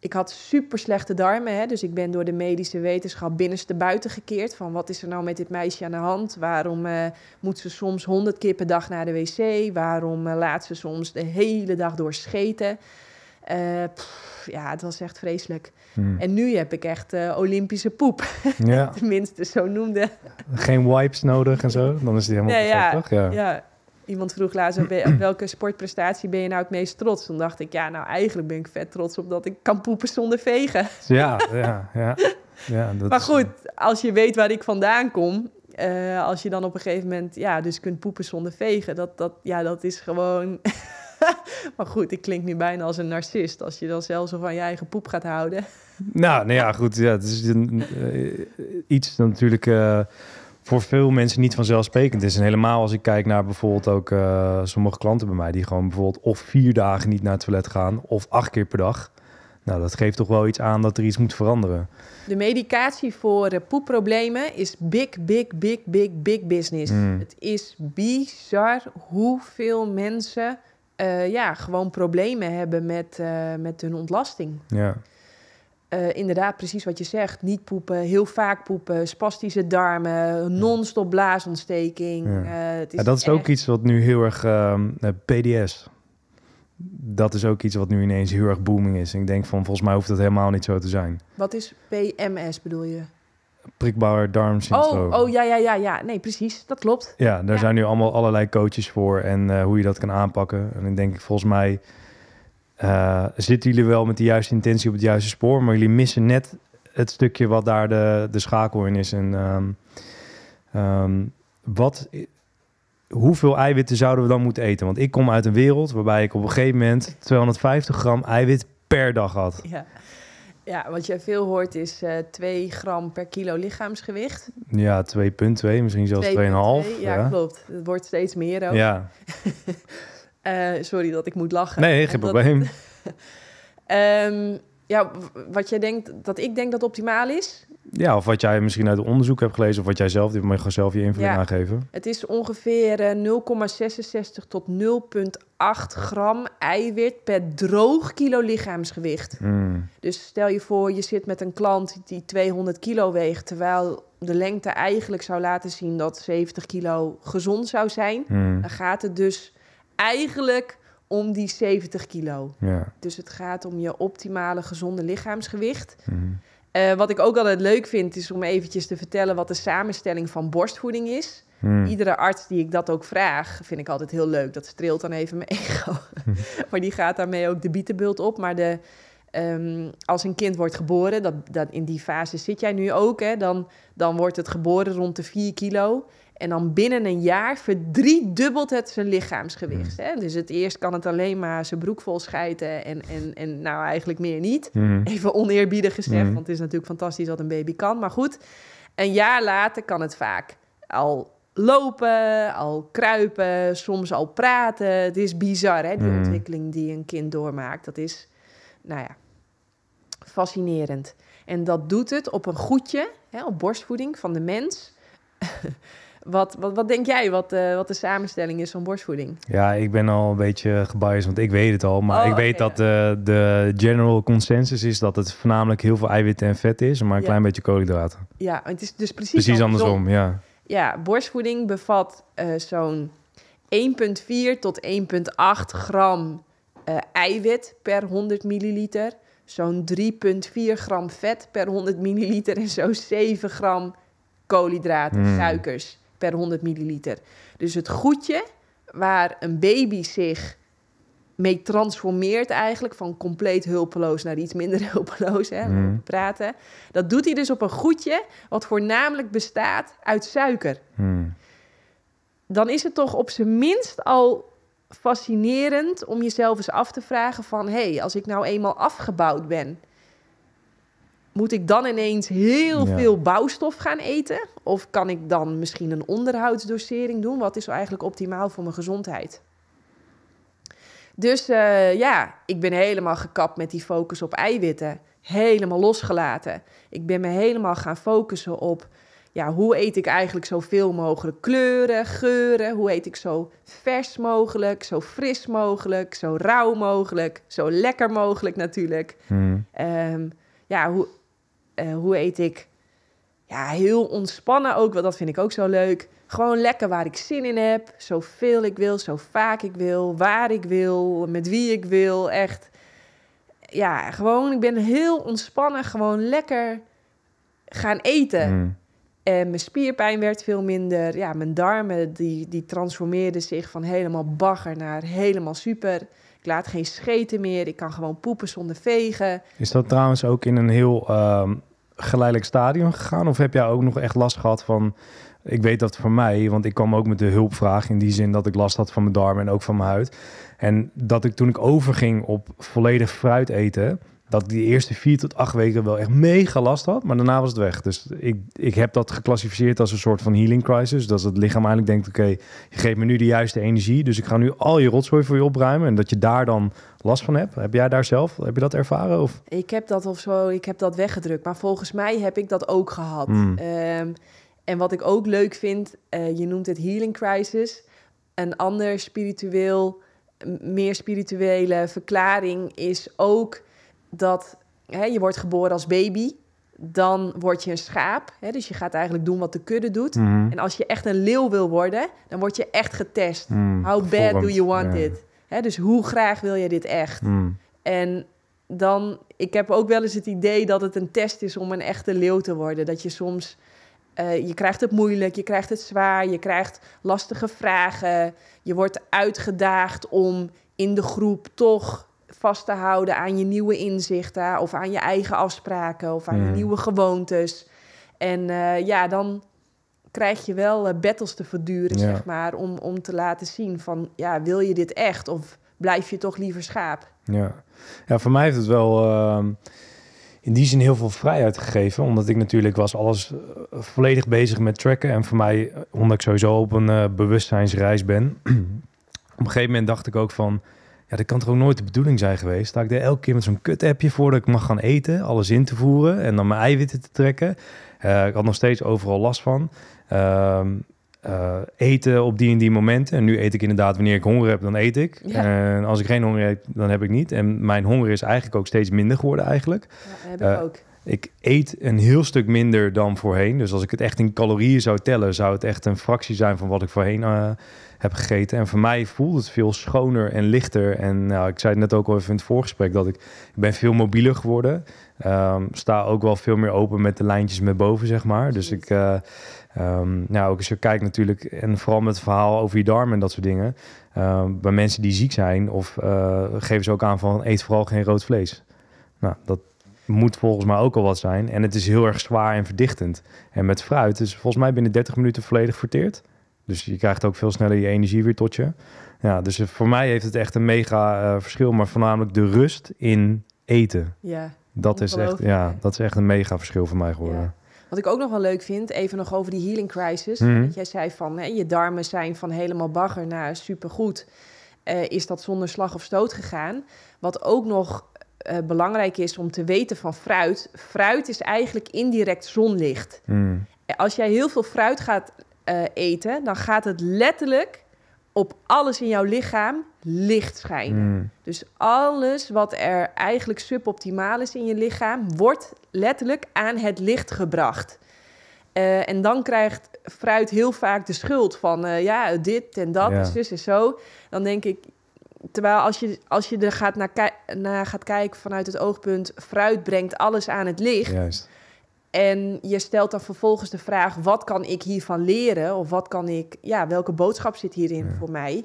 ik had super slechte darmen, hè, dus ik ben door de medische wetenschap binnenste buiten gekeerd. Van wat is er nou met dit meisje aan de hand? Waarom eh, moet ze soms honderd keer per dag naar de wc? Waarom eh, laat ze soms de hele dag door scheten? Eh, ja, het was echt vreselijk. Hmm. En nu heb ik echt Olympische poep. Ja. Tenminste, zo noemde. Geen wipes nodig en zo, dan is het helemaal perfect, ja, toch? Ja. ja, iemand vroeg laatst welke sportprestatie ben je nou het meest trots? Dan dacht ik, ja, nou eigenlijk ben ik vet trots op dat ik kan poepen zonder vegen. Ja, ja, ja. ja dat maar goed, eh, als je weet waar ik vandaan kom, eh, als je dan op een gegeven moment, ja, dus kunt poepen zonder vegen, dat, dat, ja, dat is gewoon. maar goed, ik klink nu bijna als een narcist. Als je dan zelfs van je eigen poep gaat houden. nou, nou ja, goed. Ja, het is een, eh, iets natuurlijk voor veel mensen niet vanzelfsprekend is. En helemaal als ik kijk naar bijvoorbeeld ook eh, sommige klanten bij mij die gewoon bijvoorbeeld of vier dagen niet naar het toilet gaan of acht keer per dag. Nou, dat geeft toch wel iets aan dat er iets moet veranderen. De medicatie voor eh, poepproblemen is big, big, big, big, big business. Hmm. Het is bizar hoeveel mensen eh, ja, gewoon problemen hebben met, met hun ontlasting. Ja. Eh, inderdaad, precies wat je zegt. Niet poepen, heel vaak poepen, spastische darmen, non-stop blaasontsteking. Eh, het is ja, dat is ook iets wat nu heel erg ehm, eh, PDS. Dat is ook iets wat nu ineens heel erg booming is. En ik denk van, volgens mij hoeft dat helemaal niet zo te zijn. Wat is PMS bedoel je? Prikbaar darmsyndroom. Oh, oh ja, ja, ja, ja. Nee, precies. Dat klopt. Ja, daar zijn nu allemaal allerlei coaches voor en hoe je dat kan aanpakken. En ik denk, volgens mij eh, zitten jullie wel met de juiste intentie op het juiste spoor, maar jullie missen net het stukje wat daar de, de schakel in is. En ehm, ehm, wat, hoeveel eiwitten zouden we dan moeten eten? Want ik kom uit een wereld waarbij ik op een gegeven moment 250 gram eiwit per dag had. Ja. Ja, wat je veel hoort is uh, eh, 2 gram per kilo lichaamsgewicht. Ja, 2,2, misschien zelfs 2,5. Ja, ja, klopt. Het wordt steeds meer ook. Ja. Eh, sorry dat ik moet lachen. Nee, geen probleem. Ehm, ja, wat jij denkt dat ik denk dat optimaal is. Ja, of wat jij misschien uit onderzoek hebt gelezen, of wat jij zelf, die mag je zelf je invulling aangeven. Het is ongeveer 0,66 eh, tot 0,8 gram eiwit per droog kilo lichaamsgewicht. Hmm. Dus stel je voor, je zit met een klant die 200 kilo weegt, terwijl de lengte eigenlijk zou laten zien dat 70 kilo gezond zou zijn. Hmm. Dan gaat het dus eigenlijk om die 70 kilo. Ja. Dus het gaat om je optimale gezonde lichaamsgewicht. Mhm. Eh, wat ik ook altijd leuk vind, is om eventjes te vertellen wat de samenstelling van borstvoeding is. Mhm. Iedere arts die ik dat ook vraag, vind ik altijd heel leuk. Dat streelt dan even mijn ego. Mhm. maar die gaat daarmee ook de bietenbult op. Maar de, ehm, als een kind wordt geboren, dat, dat, in die fase zit jij nu ook, hè, dan, dan wordt het geboren rond de 4 kilo. En dan binnen een jaar verdriedubbelt het zijn lichaamsgewicht. Mm. Hè? Dus het eerst kan het alleen maar zijn broek vol schijten en, en, en nou eigenlijk meer niet. Mm. Even oneerbiedig gezegd, mm. want het is natuurlijk fantastisch wat een baby kan. Maar goed, een jaar later kan het vaak al lopen, al kruipen, soms al praten. Het is bizar, hè, die ontwikkeling die een kind doormaakt. Dat is, nou ja, fascinerend. En dat doet het op een goedje, hè, op borstvoeding van de mens. Wat, wat, wat denk jij wat, eh, wat de samenstelling is van borstvoeding? Ja, ik ben al een beetje gebiased, want ik weet het al. Maar oh, ik weet dat eh, de general consensus is dat het voornamelijk heel veel eiwitten en vet is, maar een klein beetje koolhydraten. Ja, het is dus precies, precies andersom. ja. ja, borstvoeding bevat eh, zo'n 1,4 tot 1,8 gram eiwit per 100 milliliter. Zo'n 3,4 gram vet per 100 milliliter en zo'n 7 gram koolhydraten, hmm. suikers per 100 milliliter. Dus het goedje waar een baby zich mee transformeert eigenlijk van compleet hulpeloos naar iets minder hulpeloos hè, mhm. praten. Dat doet hij dus op een goedje wat voornamelijk bestaat uit suiker. Mhm. Dan is het toch op zijn minst al fascinerend om jezelf eens af te vragen van hé, hey, als ik nou eenmaal afgebouwd ben, moet ik dan ineens heel veel bouwstof gaan eten? Of kan ik dan misschien een onderhoudsdosering doen? Wat is nou eigenlijk optimaal voor mijn gezondheid? Dus eh, ja, ik ben helemaal gekapt met die focus op eiwitten. Helemaal losgelaten. Ik ben me helemaal gaan focussen op ja, hoe eet ik eigenlijk zoveel mogelijk kleuren, geuren? Hoe eet ik zo vers mogelijk, zo fris mogelijk, zo rauw mogelijk, zo lekker mogelijk natuurlijk? Hmm. Ehm, ja, hoe, eh, hoe eet ik? Ja, heel ontspannen ook, want dat vind ik ook zo leuk. Gewoon lekker waar ik zin in heb. Zoveel ik wil, zo vaak ik wil, waar ik wil, met wie ik wil. Echt, ja, gewoon, ik ben heel ontspannen, gewoon lekker gaan eten. Mm. En mijn spierpijn werd veel minder. Ja, mijn darmen die, die transformeerden zich van helemaal bagger naar helemaal super. Ik laat geen scheten meer. Ik kan gewoon poepen zonder vegen. Is dat trouwens ook in een heel ehm, geleidelijk stadium gegaan? Of heb jij ook nog echt last gehad van... Ik weet dat voor mij, want ik kwam ook met de hulpvraag in die zin dat ik last had van mijn darmen en ook van mijn huid. En dat ik toen ik overging op volledig fruit eten, dat die eerste vier tot acht weken wel echt mega last had. Maar daarna was het weg. Dus ik, ik heb dat geclassificeerd als een soort van healing crisis. Dat het lichaam eigenlijk denkt, oké, je geeft me nu de juiste energie. Dus ik ga nu al je rotzooi voor je opruimen. En dat je daar dan last van hebt. Heb jij daar zelf, heb je dat ervaren? Of? Ik heb dat of zo, ik heb dat weggedrukt. Maar volgens mij heb ik dat ook gehad. Hmm. Ehm, en wat ik ook leuk vind, eh, je noemt het healing crisis. Een ander spiritueel, meer spirituele verklaring is ook dat hè, je wordt geboren als baby, dan word je een schaap. Hè, dus je gaat eigenlijk doen wat de kudde doet. Mhm. En als je echt een leeuw wil worden, dan word je echt getest. Mhm. How bad do you want it? Hè, dus hoe graag wil je dit echt? Mhm. En dan, ik heb ook wel eens het idee dat het een test is om een echte leeuw te worden. Dat je soms, eh, je krijgt het moeilijk, je krijgt het zwaar, je krijgt lastige vragen. Je wordt uitgedaagd om in de groep toch vast te houden aan je nieuwe inzichten of aan je eigen afspraken of aan je mm. nieuwe gewoontes. En eh, ja, dan krijg je wel eh, battles te verduren, zeg maar, om, om te laten zien van, ja, wil je dit echt of blijf je toch liever schaap? Ja, ja voor mij heeft het wel ehm, in die zin heel veel vrijheid gegeven, omdat ik natuurlijk was alles eh, volledig bezig met tracken en voor mij, omdat ik sowieso op een bewustzijnsreis ben, op een gegeven moment dacht ik ook van, ja, dat kan toch ook nooit de bedoeling zijn geweest. Sta ik er elke keer met zo'n kut-appje dat ik mag gaan eten, alles in te voeren en dan mijn eiwitten te trekken. Eh, ik had nog steeds overal last van. Ehm, eh, eten op die en die momenten. En nu eet ik inderdaad wanneer ik honger heb, dan eet ik. En als ik geen honger heb, dan heb ik niet. En mijn honger is eigenlijk ook steeds minder geworden eigenlijk. Ja, heb ik eh, ook. Ik eet een heel stuk minder dan voorheen. Dus als ik het echt in calorieën zou tellen, zou het echt een fractie zijn van wat ik voorheen heb gegeten. En voor mij voelt het veel schoner en lichter. En nou, ik zei het net ook al even in het voorgesprek dat ik, ik ben veel mobieler geworden. Ehm, sta ook wel veel meer open met de lijntjes met boven, zeg maar. Dus ik, uh, um, nou, ook als je kijkt natuurlijk, en vooral met het verhaal over je darmen en dat soort dingen. Ehm, bij mensen die ziek zijn, of eh, geven ze ook aan van eet vooral geen rood vlees. Nou, dat, moet volgens mij ook al wat zijn. En het is heel erg zwaar en verdichtend. En met fruit is volgens mij binnen 30 minuten volledig verteerd. Dus je krijgt ook veel sneller je energie weer tot je. Ja, dus voor mij heeft het echt een mega eh, verschil, maar voornamelijk de rust in eten. Ja, dat is echt, ja, dat is echt een mega verschil voor mij geworden. Wat ik ook nog wel leuk vind, even nog over die healing crisis. dat mhm. jij zei van hè, je darmen zijn van helemaal bagger naar supergoed. Uh, is dat zonder slag of stoot gegaan? Wat ook nog eh, belangrijk is om te weten van fruit. Fruit is eigenlijk indirect zonlicht. Mhm. Als jij heel veel fruit gaat eh, eten, dan gaat het letterlijk op alles in jouw lichaam licht schijnen. Hmm. Dus alles wat er eigenlijk suboptimaal is in je lichaam, wordt letterlijk aan het licht gebracht. Eh, en dan krijgt fruit heel vaak de schuld van eh, ja, dit en dat, is en en zo. Dan denk ik, terwijl als je, als je er gaat naar, naar gaat kijken vanuit het oogpunt, fruit brengt alles aan het licht. Juist en je stelt dan vervolgens de vraag: wat kan ik hiervan leren? Of wat kan ik, ja, welke boodschap zit hierin voor mij?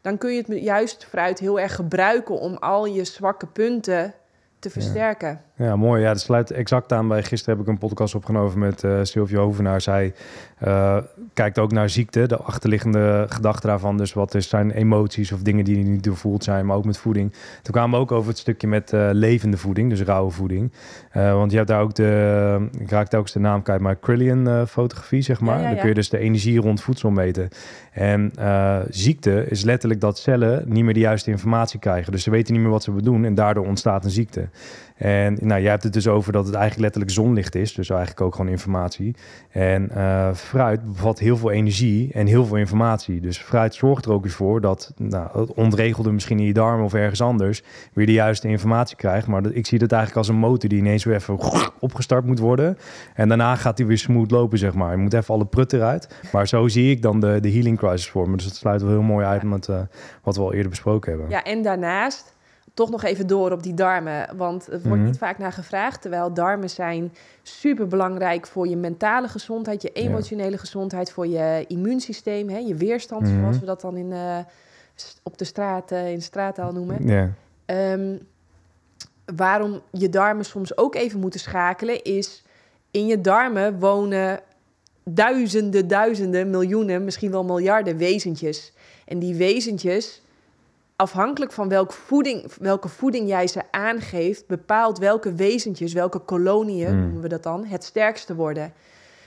Dan kun je het juist fruit heel erg gebruiken om al je zwakke punten te versterken. Ja, mooi. Ja, dat sluit exact aan bij gisteren heb ik een podcast opgenomen met uh, eh, Silvio Hovenaar. Zij eh, kijkt ook naar ziekte, de achterliggende gedachte daarvan. Dus wat is zijn emoties of dingen die niet doorvoeld zijn, maar ook met voeding. Toen kwamen we ook over het stukje met eh, levende voeding, dus rauwe voeding. want je hebt daar ook de, ik raak ook eens de naam kijken, maar Krillian fotografie, zeg maar. Dan kun je dus de energie rond voedsel meten. En ziekte is letterlijk dat cellen niet meer de juiste informatie krijgen. Dus ze weten niet meer wat ze doen en daardoor ontstaat een ziekte. En nou, jij hebt het dus over dat het eigenlijk letterlijk zonlicht is. Dus eigenlijk ook gewoon informatie. En eh, fruit bevat heel veel energie en heel veel informatie. Dus fruit zorgt er ook weer voor dat nou, het ontregelde misschien in je darmen of ergens anders weer de juiste informatie krijgt. Maar dat, ik zie dat eigenlijk als een motor die ineens weer even opgestart moet worden. En daarna gaat hij weer smooth lopen, zeg maar. Je moet even alle prut eruit. Maar zo zie ik dan de, de healing crisis voor me. Dus dat sluit wel heel mooi uit met eh, wat we al eerder besproken hebben. Ja, en daarnaast toch nog even door op die darmen. Want het wordt niet mhm. vaak naar gevraagd. Terwijl darmen zijn super belangrijk voor je mentale gezondheid, je emotionele gezondheid, voor je immuunsysteem, hè, je weerstand, zoals mhm. we dat dan in, eh, op de straat, eh, in straattaal noemen. Ja. Um, waarom je darmen soms ook even moeten schakelen, is in je darmen wonen duizenden, duizenden, miljoenen, misschien wel miljarden wezentjes. En die wezentjes afhankelijk van welk voeding, welke voeding jij ze aangeeft, bepaalt welke wezentjes, welke koloniën, hmm. noemen we dat dan, het sterkste worden.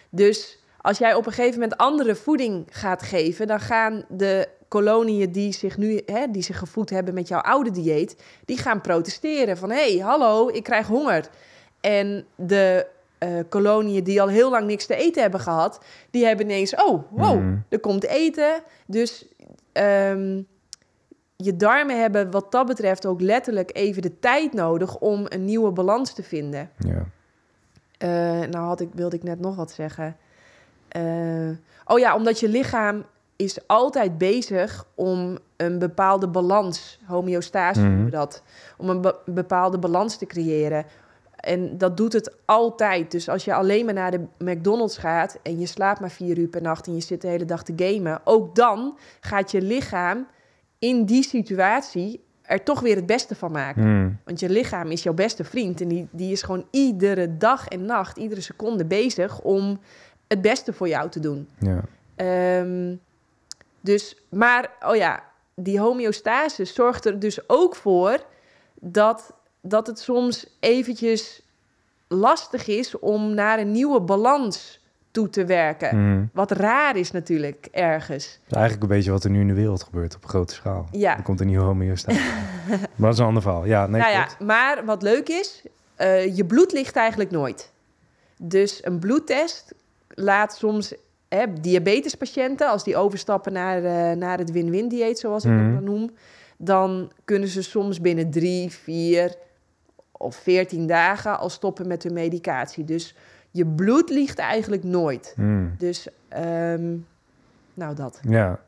Dus als jij op een gegeven moment andere voeding gaat geven, dan gaan de koloniën die zich nu, hè, die zich gevoed hebben met jouw oude dieet, die gaan protesteren van hé, hey, hallo, ik krijg honger. En de uh, koloniën die al heel lang niks te eten hebben gehad, die hebben ineens, oh, wow, hmm. er komt eten. Dus ehm, je darmen hebben wat dat betreft ook letterlijk even de tijd nodig om een nieuwe balans te vinden. Ja. Eh, nou had ik, wilde ik net nog wat zeggen. Eh, oh ja, omdat je lichaam is altijd bezig om een bepaalde balans, homeostase mm we dat, om een bepaalde balans te creëren. En dat doet het altijd. Dus als je alleen maar naar de McDonald's gaat en je slaapt maar vier uur per nacht en je zit de hele dag te gamen, ook dan gaat je lichaam in die situatie er toch weer het beste van maken. Hmm. Want je lichaam is jouw beste vriend. En die, die is gewoon iedere dag en nacht, iedere seconde bezig om het beste voor jou te doen. Ja. Ehm, dus, maar, oh ja, die homeostase zorgt er dus ook voor dat, dat het soms eventjes lastig is om naar een nieuwe balans toe te werken. Mhm. Wat raar is natuurlijk ergens. is eigenlijk een beetje wat er nu in de wereld gebeurt op grote schaal. Ja. Er komt een nieuwe homeostaat. maar dat is een ander val. Ja, nee, nou ja, maar wat leuk is, eh, je bloed ligt eigenlijk nooit. Dus een bloedtest laat soms hè, diabetespatiënten, als die overstappen naar, eh, naar het win-win dieet, zoals ik het mhm. noem, dan kunnen ze soms binnen drie, vier of veertien dagen al stoppen met hun medicatie. Dus je bloed liegt eigenlijk nooit. Hmm. Dus, ehm, nou dat. Ja.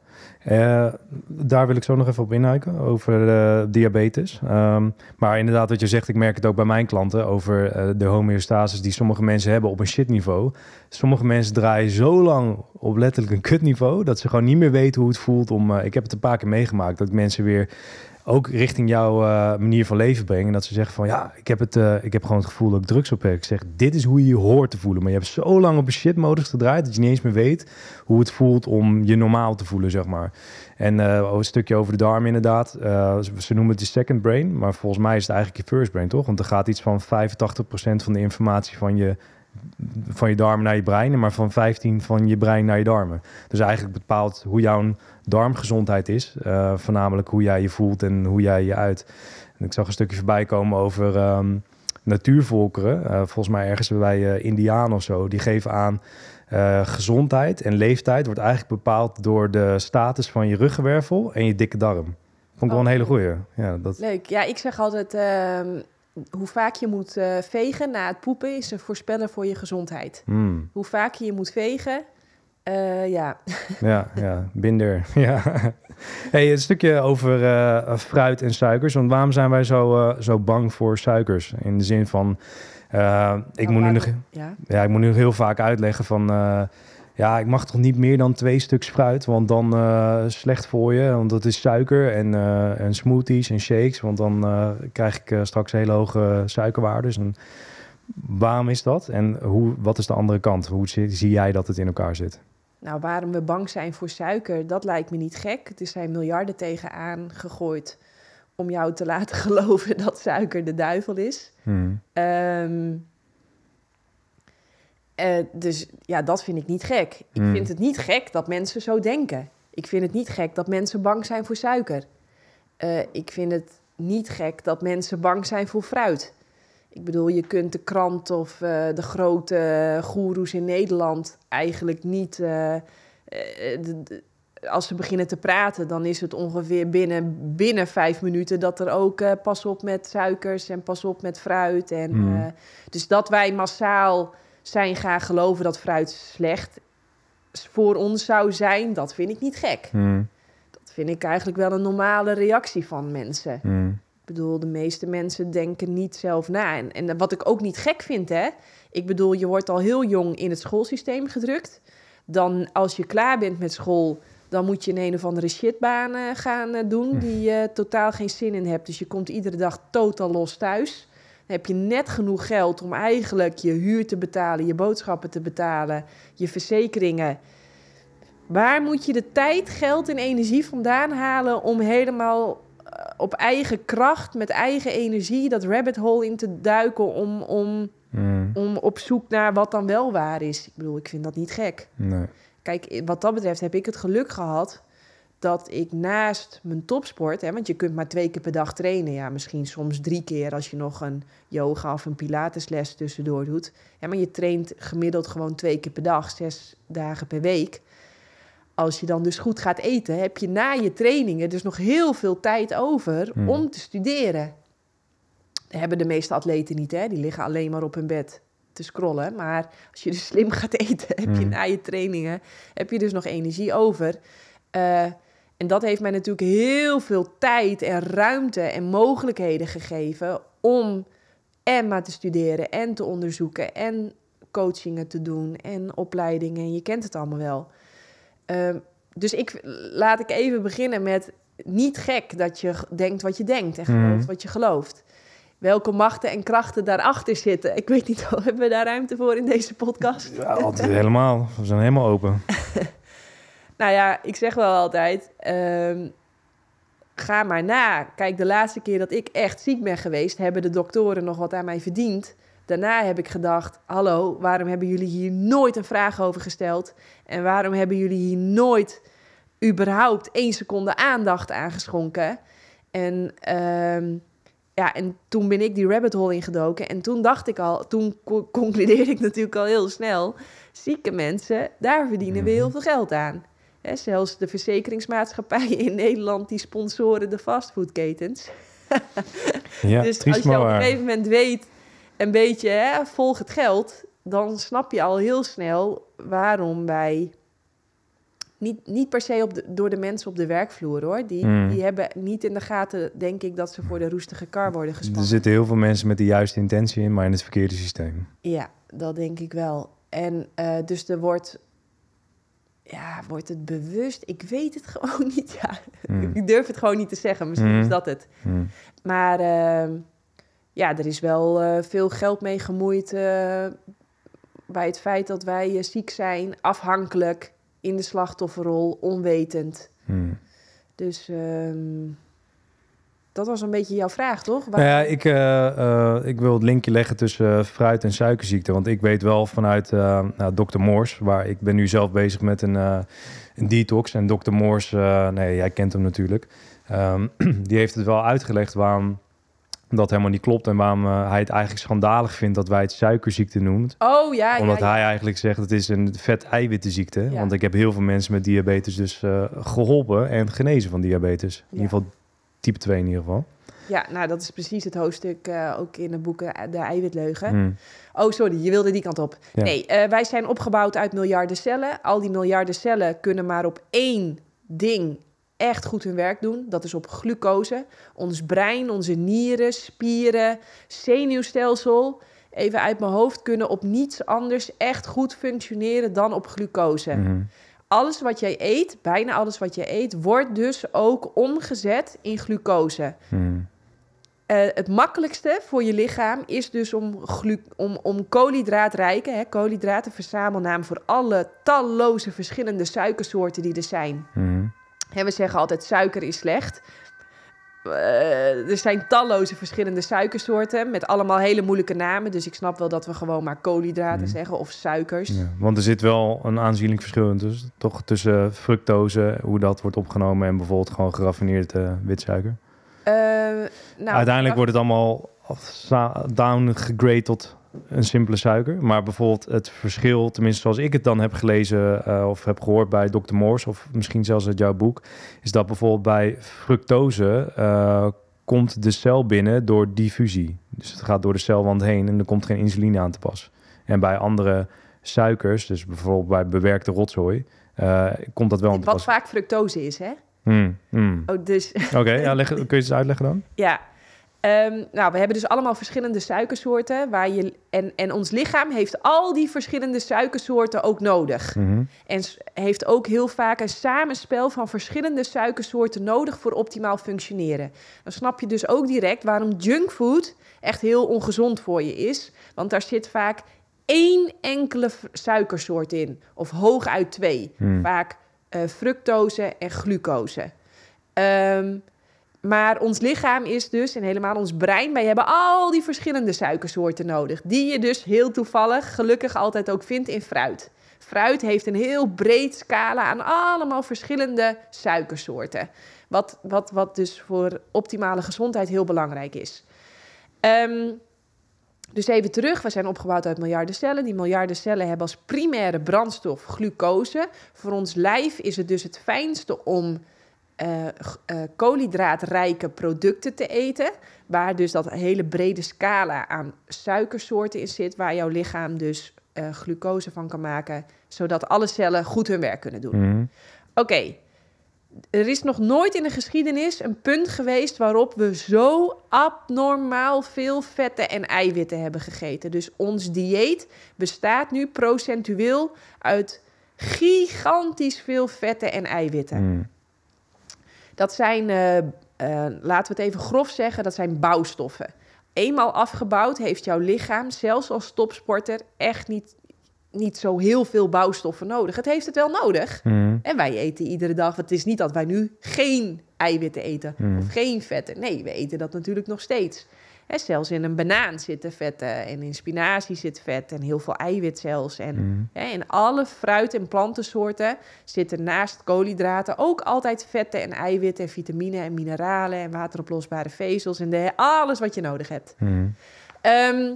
Eh, daar wil ik zo nog even op inhaken, over eh, diabetes. Ehm, maar inderdaad, wat je zegt, ik merk het ook bij mijn klanten... over eh, de homeostasis die sommige mensen hebben op een shitniveau. Sommige mensen draaien zo lang op letterlijk een kutniveau... dat ze gewoon niet meer weten hoe het voelt om... ik heb het een paar keer meegemaakt, dat mensen weer ook richting jouw eh, manier van leven brengen. Dat ze zeggen van ja, ik heb, het, eh, ik heb gewoon het gevoel dat ik drugs op heb. Ik zeg, dit is hoe je je hoort te voelen. Maar je hebt zo lang op een shitmodus gedraaid dat je niet eens meer weet hoe het voelt om je normaal te voelen, zeg maar. En uh, een stukje over de darm inderdaad. Ze, ze, noemen het de second brain, maar volgens mij is het eigenlijk je first brain, toch? Want er gaat iets van 85% van de informatie van je van je darmen naar je brein, maar van 15 van je brein naar je darmen. Dus eigenlijk bepaalt hoe jouw darmgezondheid is. Eh, voornamelijk hoe jij je voelt en hoe jij je uit. En ik zag een stukje voorbij komen over um, natuurvolkeren. Eh, volgens mij ergens bij uh, Indiaan of zo. Die geven aan gezondheid en leeftijd wordt eigenlijk bepaald door de status van je ruggenwervel en je dikke darm. Vond ik wel een oh. hele goeie. Ja, dat... Leuk. Ja, ik zeg altijd ehm, hoe vaak je moet vegen na het poepen is een voorspeller voor je gezondheid. Hmm. Hoe vaak je je moet vegen eh, ja. ja, ja, binder. Ja. Hey, een stukje over eh, fruit en suikers. Want waarom zijn wij zo, eh, zo bang voor suikers? In de zin van, ik, oh, moet nu ja? ja? ik moet nu heel vaak uitleggen van... ja, ik mag toch niet meer dan twee stuks fruit, want dan slecht voor je. Want dat is suiker en, en smoothies en shakes, want dan krijg ik straks hele hoge suikerwaardes. En, waarom is dat en hoe, wat is de andere kant? Hoe zie, zie jij dat het in elkaar zit? Nou, waarom we bang zijn voor suiker, dat lijkt me niet gek. Er zijn miljarden tegenaan gegooid om jou te laten geloven dat suiker de duivel is. Hmm. Ehm, eh, dus ja, dat vind ik niet gek. Ik hmm. vind het niet gek dat mensen zo denken. Ik vind het niet gek dat mensen bang zijn voor suiker. Eh, ik vind het niet gek dat mensen bang zijn voor fruit. Ik bedoel, je kunt de krant of eh, de grote eh, goeroes in Nederland eigenlijk niet. Eh, als ze beginnen te praten, dan is het ongeveer binnen, binnen vijf minuten dat er ook pas op met suikers en pas op met fruit. En, mhm. dus dat wij massaal zijn gaan geloven dat fruit slecht voor ons zou zijn, dat vind ik niet gek. Mhm. Dat vind ik eigenlijk wel een normale reactie van mensen. Mm. Ik bedoel, de meeste mensen denken niet zelf na. En, en wat ik ook niet gek vind, hè. Ik bedoel, je wordt al heel jong in het schoolsysteem gedrukt. Dan als je klaar bent met school, dan moet je een een of andere shitbaan eh, gaan eh, doen hm. die je totaal geen zin in hebt. Dus je komt iedere dag totaal los thuis. Dan heb je net genoeg geld om eigenlijk je huur te betalen, je boodschappen te betalen, je verzekeringen. Waar moet je de tijd, geld en energie vandaan halen om helemaal eh, op eigen kracht, met eigen energie, dat rabbit hole in te duiken om, om, mm. om op zoek naar wat dan wel waar is. Ik bedoel, ik vind dat niet gek. Nee. Kijk, wat dat betreft heb ik het geluk gehad dat ik naast mijn topsport, hè, want je kunt maar twee keer per dag trainen, ja, misschien soms drie keer als je nog een yoga of een pilatesles tussendoor doet. Ja, maar je traint gemiddeld gewoon twee keer per dag, zes dagen per week als je dan dus goed gaat eten, heb je na je trainingen dus nog heel veel tijd over hmm. om te studeren. Dat hebben de meeste atleten niet, hè? die liggen alleen maar op hun bed te scrollen. Maar als je dus slim gaat eten, heb je hmm. na je trainingen, heb je dus nog energie over. Eh, en dat heeft mij natuurlijk heel veel tijd en ruimte en mogelijkheden gegeven om en maar te studeren en te onderzoeken en coachingen te doen en opleidingen. Je kent het allemaal wel. Ehm, dus ik, laat ik even beginnen met niet gek dat je denkt wat je denkt en gelooft mhm. wat je gelooft. Welke machten en krachten daarachter zitten. Ik weet niet, hebben we daar ruimte voor in deze podcast? Ja, altijd helemaal. We zijn helemaal open. nou ja, ik zeg wel altijd, ehm, ga maar na. Kijk, de laatste keer dat ik echt ziek ben geweest, hebben de doktoren nog wat aan mij verdiend. Daarna heb ik gedacht: hallo, waarom hebben jullie hier nooit een vraag over gesteld? En waarom hebben jullie hier nooit überhaupt één seconde aandacht aan geschonken? En, ehm, ja, en toen ben ik die rabbit hole ingedoken. En toen dacht ik al, toen concludeerde ik natuurlijk al heel snel: zieke mensen, daar verdienen we heel mhm. veel geld aan. Hè, zelfs de verzekeringsmaatschappijen in Nederland die sponsoren de fastfoodketens. ja, dus als je op een gegeven moment weet een beetje hè, volg het geld, dan snap je al heel snel waarom wij. Niet, niet per se op de, door de mensen op de werkvloer hoor. Die, mm. die hebben niet in de gaten, denk ik, dat ze voor de roestige kar worden gespannen. Er zitten heel veel mensen met de juiste intentie in, maar in het verkeerde systeem. Ja, dat denk ik wel. En eh, dus er wordt ja, wordt het bewust? Ik weet het gewoon niet. Ja. Mm. Ik durf het gewoon niet te zeggen. Misschien mm. is dat het. Maar ehm, ja, er is wel eh, veel geld mee gemoeid eh, bij het feit dat wij eh, ziek zijn, afhankelijk, in de slachtofferrol, onwetend. Hmm. Dus ehm, dat was een beetje jouw vraag, toch? Nou ja, ik, ik wil het linkje leggen tussen fruit- en suikerziekte. Want ik weet wel vanuit nou, dokter Moors, waar ik ben nu zelf bezig met een, een detox. En dokter Moors, nee, jij kent hem natuurlijk. Ehm, die heeft het wel uitgelegd waarom dat helemaal niet klopt en waarom eh, hij het eigenlijk schandalig vindt dat wij het suikerziekte noemen, Oh ja, Omdat ja, hij eigenlijk zegt het is een vet-eiwittenziekte. Want ik heb heel veel mensen met diabetes dus eh, geholpen en genezen van diabetes. In ieder geval type 2 in ieder geval. Ja, nou dat is precies het hoofdstuk eh, ook in de boeken De Eiwitleugen. Hmm. Oh, sorry, je wilde die kant op. Nee, wij zijn opgebouwd uit miljarden cellen. Al die miljarden cellen kunnen maar op één ding echt goed hun werk doen. Dat is op glucose. Ons brein, onze nieren, spieren, zenuwstelsel, even uit mijn hoofd, kunnen op niets anders echt goed functioneren dan op glucose. Mhm. Alles wat jij eet, bijna alles wat je eet, wordt dus ook omgezet in glucose. Mhm. Eh, het makkelijkste voor je lichaam is dus om, om, om koolhydraatrijke, hè, koolhydraten verzamelnaam voor alle talloze verschillende suikersoorten die er zijn. Mhm we zeggen altijd suiker is slecht. Eh, er zijn talloze verschillende suikersoorten met allemaal hele moeilijke namen. Dus ik snap wel dat we gewoon maar koolhydraten mhm. zeggen of suikers. Ja, want er zit wel een aanzienlijk verschil tussen, toch tussen fructose, hoe dat wordt opgenomen en bijvoorbeeld gewoon geraffineerde uh, witsuiker. Eh, nou, Uiteindelijk wordt het allemaal downgegrade tot een simpele suiker. Maar bijvoorbeeld het verschil, tenminste zoals ik het dan heb gelezen eh, of heb gehoord bij Dr. Morse, of misschien zelfs uit jouw boek, is dat bijvoorbeeld bij fructose eh, komt de cel binnen door diffusie. Dus het gaat door de celwand heen en er komt geen insuline aan te pas. En bij andere suikers, dus bijvoorbeeld bij bewerkte rotzooi, eh, komt dat wel aan Wat vaak fructose is, hè? Hmm, hmm. Oh, dus... Oké, kun je het eens uitleggen dan? Ja, Ehm, nou, we hebben dus allemaal verschillende suikersoorten. Waar je, en, en ons lichaam heeft al die verschillende suikersoorten ook nodig. Mhm. En heeft ook heel vaak een samenspel van verschillende suikersoorten nodig voor optimaal functioneren. Dan snap je dus ook direct waarom junkfood echt heel ongezond voor je is. Want daar zit vaak één enkele suikersoort in. Of hooguit twee. Mhm. Vaak eh, fructose en glucose. Um, maar ons lichaam is dus, en helemaal ons brein, wij hebben al die verschillende suikersoorten nodig. Die je dus heel toevallig, gelukkig altijd ook vindt in fruit. Fruit heeft een heel breed scala aan allemaal verschillende suikersoorten. Wat, wat, wat dus voor optimale gezondheid heel belangrijk is. Ehm, dus even terug, we zijn opgebouwd uit miljarden cellen. Die miljarden cellen hebben als primaire brandstof glucose. Voor ons lijf is het dus het fijnste om uh, koolhydraatrijke producten te eten. Waar dus dat hele brede scala aan suikersoorten in zit, waar jouw lichaam dus eh, glucose van kan maken, zodat alle cellen goed hun werk kunnen doen. Mhm. Oké, er is nog nooit in de geschiedenis een punt geweest waarop we zo abnormaal veel vetten en eiwitten hebben gegeten. Dus ons dieet bestaat nu procentueel uit gigantisch veel vetten en eiwitten. Mm. Dat zijn, eh, eh, laten we het even grof zeggen, dat zijn bouwstoffen. Eenmaal afgebouwd heeft jouw lichaam, zelfs als topsporter, echt niet, niet zo heel veel bouwstoffen nodig. Het heeft het wel nodig. Hmm. En wij eten iedere dag. Het is niet dat wij nu geen eiwitten eten hmm. of geen vetten. Nee, we eten dat natuurlijk nog steeds. Hè, zelfs in een banaan zitten vetten eh, en in spinazie zit vet en heel veel eiwit zelfs. En mhm. hè, in alle fruit- en plantensoorten zitten naast koolhydraten ook altijd vetten en eiwitten en vitamine en mineralen en wateroplosbare vezels en de, alles wat je nodig hebt. Mhm. Ehm,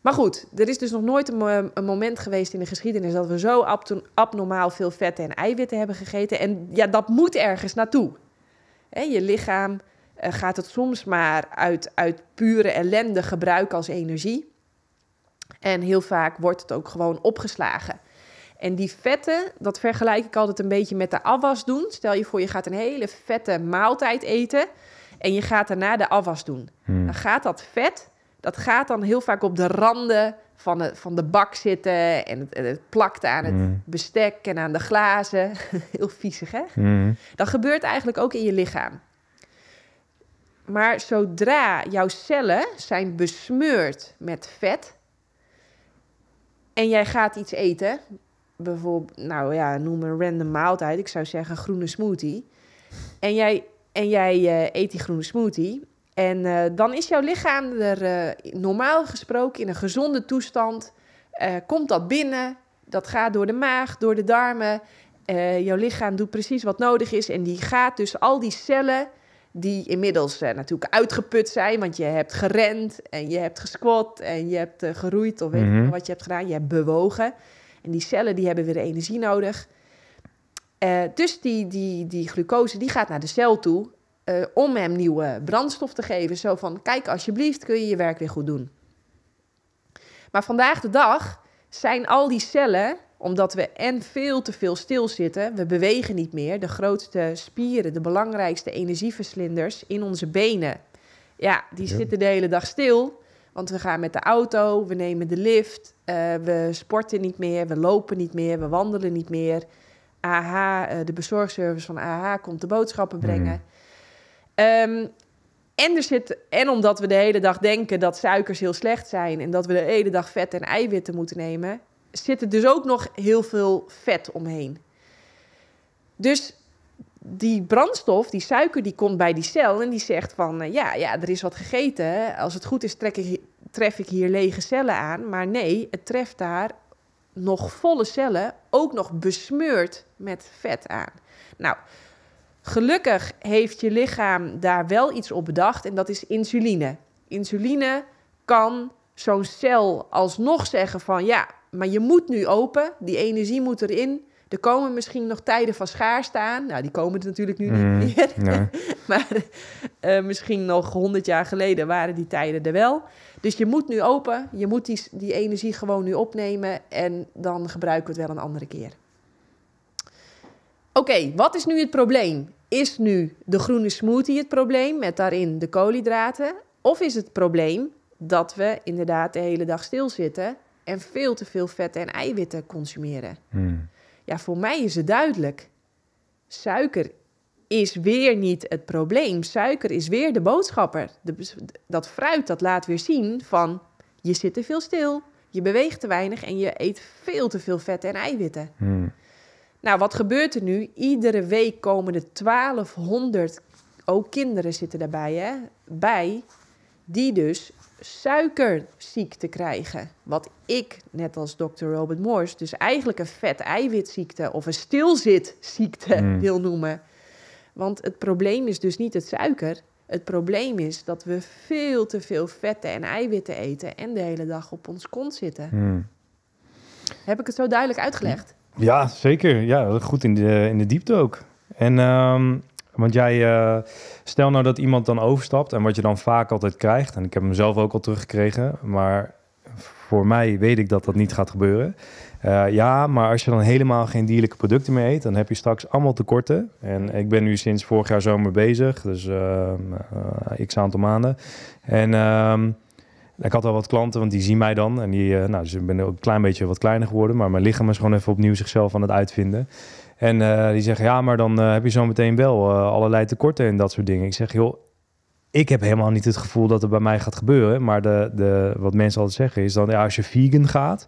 maar goed, er is dus nog nooit een, moment geweest in de geschiedenis dat we zo abnormaal veel vetten en eiwitten hebben gegeten. En ja, dat moet ergens naartoe. Hè, je lichaam eh, gaat het soms maar uit, uit pure ellende gebruik als energie. En heel vaak wordt het ook gewoon opgeslagen. En die vetten, dat vergelijk ik altijd een beetje met de afwas doen. Stel je voor, je gaat een hele vette maaltijd eten en je gaat daarna de afwas doen. Hmm. Dan gaat dat vet, dat gaat dan heel vaak op de randen van de, van de bak zitten en het, plakt aan het hmm. bestek en aan de glazen. Heel viezig, hè? Hmm. Dat gebeurt eigenlijk ook in je lichaam. Maar zodra jouw cellen zijn besmeurd met vet en jij gaat iets eten, bijvoorbeeld, nou ja, noem een random maaltijd, ik zou zeggen groene smoothie, en jij, en jij eh, eet die groene smoothie, en eh, dan is jouw lichaam er eh, normaal gesproken in een gezonde toestand, komt dat binnen, dat gaat door de maag, door de darmen, jouw lichaam doet precies wat nodig is en die gaat dus al die cellen die inmiddels eh, natuurlijk uitgeput zijn, want je hebt gerend en je hebt gesquat en je hebt uh, geroeid of weet ik mhm. wat je hebt gedaan, je hebt bewogen. En die cellen die hebben weer energie nodig. Eh, dus die, die, die glucose die gaat naar de cel toe om hem nieuwe brandstof te geven. Zo van, kijk alsjeblieft, kun je je werk weer goed doen. Maar vandaag de dag zijn al die cellen omdat we en veel te veel stilzitten, we bewegen niet meer. De grootste spieren, de belangrijkste energieverslinders in onze benen, ja, die zitten de hele dag stil. Want we gaan met de auto, we nemen de lift, eh, we sporten niet meer, we lopen niet meer, we wandelen niet meer. AH, de bezorgservice van AH komt de boodschappen mm. brengen. Ehm, en, er zit, en omdat we de hele dag denken dat suikers heel slecht zijn en dat we de hele dag vet en eiwitten moeten nemen, zit er dus ook nog heel veel vet omheen. Dus die brandstof, die suiker, die komt bij die cel en die zegt van eh, ja, ja, er is wat gegeten. Als het goed is, trek ik, tref ik hier lege cellen aan. Maar nee, het treft daar nog volle cellen, ook nog besmeurd met vet aan. Nou, gelukkig heeft je lichaam daar wel iets op bedacht en dat is insuline. Insuline kan zo'n cel alsnog zeggen van ja, maar je moet nu open, die energie moet erin. Er komen misschien nog tijden van schaarste staan. Nou, die komen het natuurlijk nu niet mm, meer. maar eh, misschien nog honderd jaar geleden waren die tijden er wel. Dus je moet nu open. Je moet die, die energie gewoon nu opnemen. En dan gebruiken we het wel een andere keer. Oké, wat is nu het probleem? Is nu de groene smoothie het probleem met daarin de koolhydraten? Of is het probleem dat we inderdaad de hele dag stilzitten en veel te veel vetten en eiwitten consumeren. Hmm. Ja, voor mij is het duidelijk. Suiker is weer niet het probleem. Suiker is weer de boodschapper. De, dat fruit dat laat weer zien van je zit te veel stil, je beweegt te weinig en je eet veel te veel vetten en eiwitten. Hmm. Nou, wat gebeurt er nu? Iedere week komen er 1200, ook kinderen zitten daarbij, hè, bij, die dus suikerziekte krijgen. Wat ik, net als dokter Robert Morse, dus eigenlijk een vet-eiwitziekte of een stilzitziekte hmm. wil noemen. Want het probleem is dus niet het suiker. Het probleem is dat we veel te veel vetten en eiwitten eten en de hele dag op ons kont zitten. Hmm. Heb ik het zo duidelijk uitgelegd? Ja, zeker. Ja, goed in de, in de diepte ook. En ehm, want jij, eh, stel nou dat iemand dan overstapt en wat je dan vaak altijd krijgt, en ik heb hem zelf ook al teruggekregen, maar voor mij weet ik dat dat niet gaat gebeuren. Eh, ja, maar als je dan helemaal geen dierlijke producten meer eet, dan heb je straks allemaal tekorten. En ik ben nu sinds vorig jaar zomer bezig, dus uh, x aantal maanden. En. Ehm, ik had al wat klanten, want die zien mij dan. En die, nou, dus ik ben ook een klein beetje wat kleiner geworden. Maar mijn lichaam is gewoon even opnieuw zichzelf aan het uitvinden. En eh, die zeggen, ja, maar dan eh, heb je zo meteen wel eh, allerlei tekorten en dat soort dingen. Ik zeg, joh, ik heb helemaal niet het gevoel dat het bij mij gaat gebeuren. Maar de, de, wat mensen altijd zeggen is dan, ja, als je vegan gaat,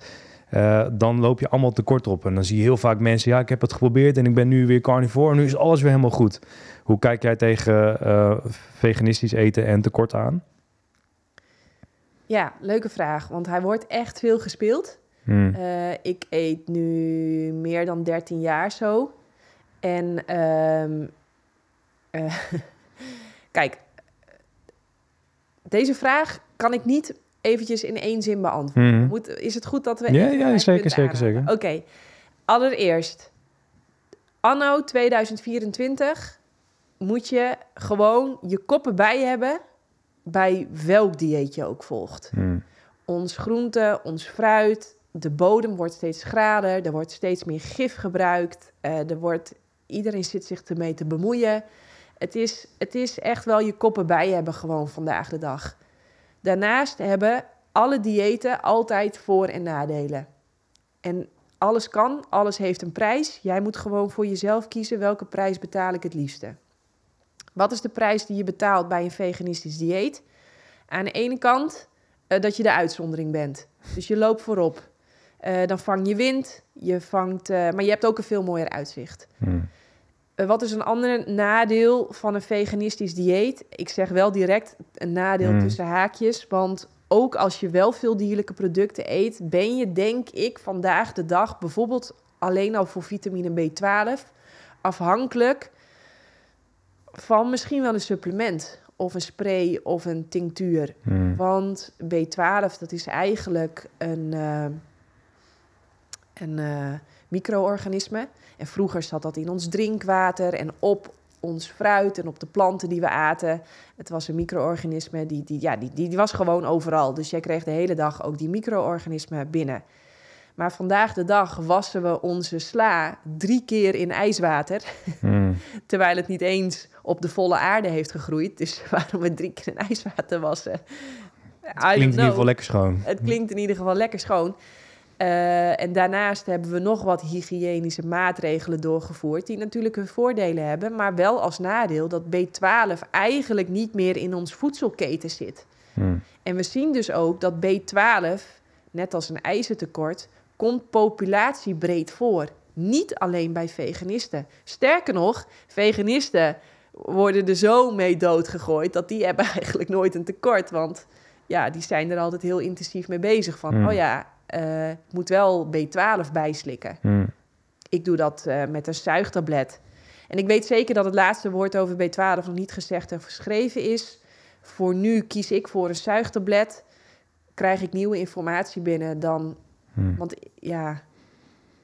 dan loop je allemaal tekort op. En dan zie je heel vaak mensen, ja, ik heb het geprobeerd en ik ben nu weer carnivore en nu is alles weer helemaal goed. Hoe kijk jij tegen veganistisch eten en tekort aan? Ja, leuke vraag, want hij wordt echt veel gespeeld. Hmm. Eh, ik eet nu meer dan 13 jaar zo. En ehm, eh, kijk, deze vraag kan ik niet eventjes in één zin beantwoorden. Hmm. Moet, is het goed dat we... Ja, ja zeker, zeker, zeker. Oké, allereerst. Anno 2024 moet je gewoon je koppen bij hebben bij welk dieet je ook volgt. Hmm. Ons groente, ons fruit, de bodem wordt steeds grader, er wordt steeds meer gif gebruikt, eh, er wordt, iedereen zit zich ermee te bemoeien. Het is, het is echt wel je koppen bij hebben gewoon vandaag de dag. Daarnaast hebben alle diëten altijd voor- en nadelen. En alles kan, alles heeft een prijs. Jij moet gewoon voor jezelf kiezen welke prijs betaal ik het liefste. Wat is de prijs die je betaalt bij een veganistisch dieet? Aan de ene kant eh, dat je de uitzondering bent. Dus je loopt voorop. Eh, dan vang je wind, je vangt, eh, maar je hebt ook een veel mooier uitzicht. Hmm. Eh, wat is een ander nadeel van een veganistisch dieet? Ik zeg wel direct een nadeel hmm. tussen haakjes, want ook als je wel veel dierlijke producten eet, ben je denk ik vandaag de dag bijvoorbeeld alleen al voor vitamine B12 afhankelijk van misschien wel een supplement of een spray of een tinctuur. Hmm. Want B12 dat is eigenlijk een en uh, eh, micro organisme En vroeger zat dat in ons drinkwater en op ons fruit en op de planten die we aten. Het was een micro-organisme, die, die, ja, die, die, was gewoon overal. Dus jij kreeg de hele dag ook die micro-organismen binnen. Maar vandaag de dag wassen we onze sla drie keer in ijswater. Hmm. Terwijl het niet eens op de volle aarde heeft gegroeid. Dus waarom we drie keer in ijswater wassen? Het klinkt in ieder geval lekker schoon. Het klinkt in ieder geval lekker schoon. Eh, en daarnaast hebben we nog wat hygiënische maatregelen doorgevoerd, die natuurlijk hun voordelen hebben, maar wel als nadeel dat B12 eigenlijk niet meer in ons voedselketen zit. Hmm. En we zien dus ook dat B12, net als een ijzertekort, komt populatiebreed voor. Niet alleen bij veganisten. Sterker nog, veganisten worden er zo mee doodgegooid dat die hebben eigenlijk nooit een tekort, want ja, die zijn er altijd heel intensief mee bezig van, hmm. oh ja, ik eh, moet wel B12 bijslikken. Hmm. Ik doe dat eh, met een zuigtablet. En ik weet zeker dat het laatste woord over B12 nog niet gezegd en geschreven is. Voor nu kies ik voor een zuigtablet. Krijg ik nieuwe informatie binnen, dan. Hmm. Want ja,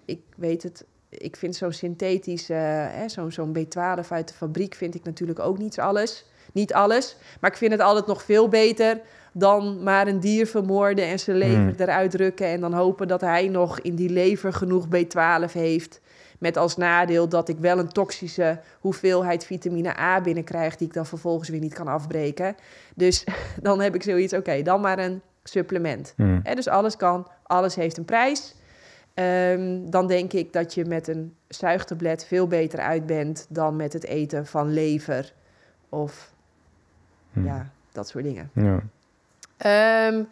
ik weet het. Ik vind zo'n synthetische, eh, zo'n B12 uit de fabriek, vind ik natuurlijk ook niet alles. Niet alles. Maar ik vind het altijd nog veel beter dan maar een dier vermoorden en zijn lever hmm. eruit drukken. En dan hopen dat hij nog in die lever genoeg B12 heeft. Met als nadeel dat ik wel een toxische hoeveelheid vitamine A binnenkrijg, die ik dan vervolgens weer niet kan afbreken. Dus dan heb ik zoiets, oké, dan maar een supplement. En hmm. dus alles kan, alles heeft een prijs. Ehm, dan denk ik dat je met een zuigtablet veel beter uit bent dan met het eten van lever of hmm. ja, dat soort dingen. Ja. Um,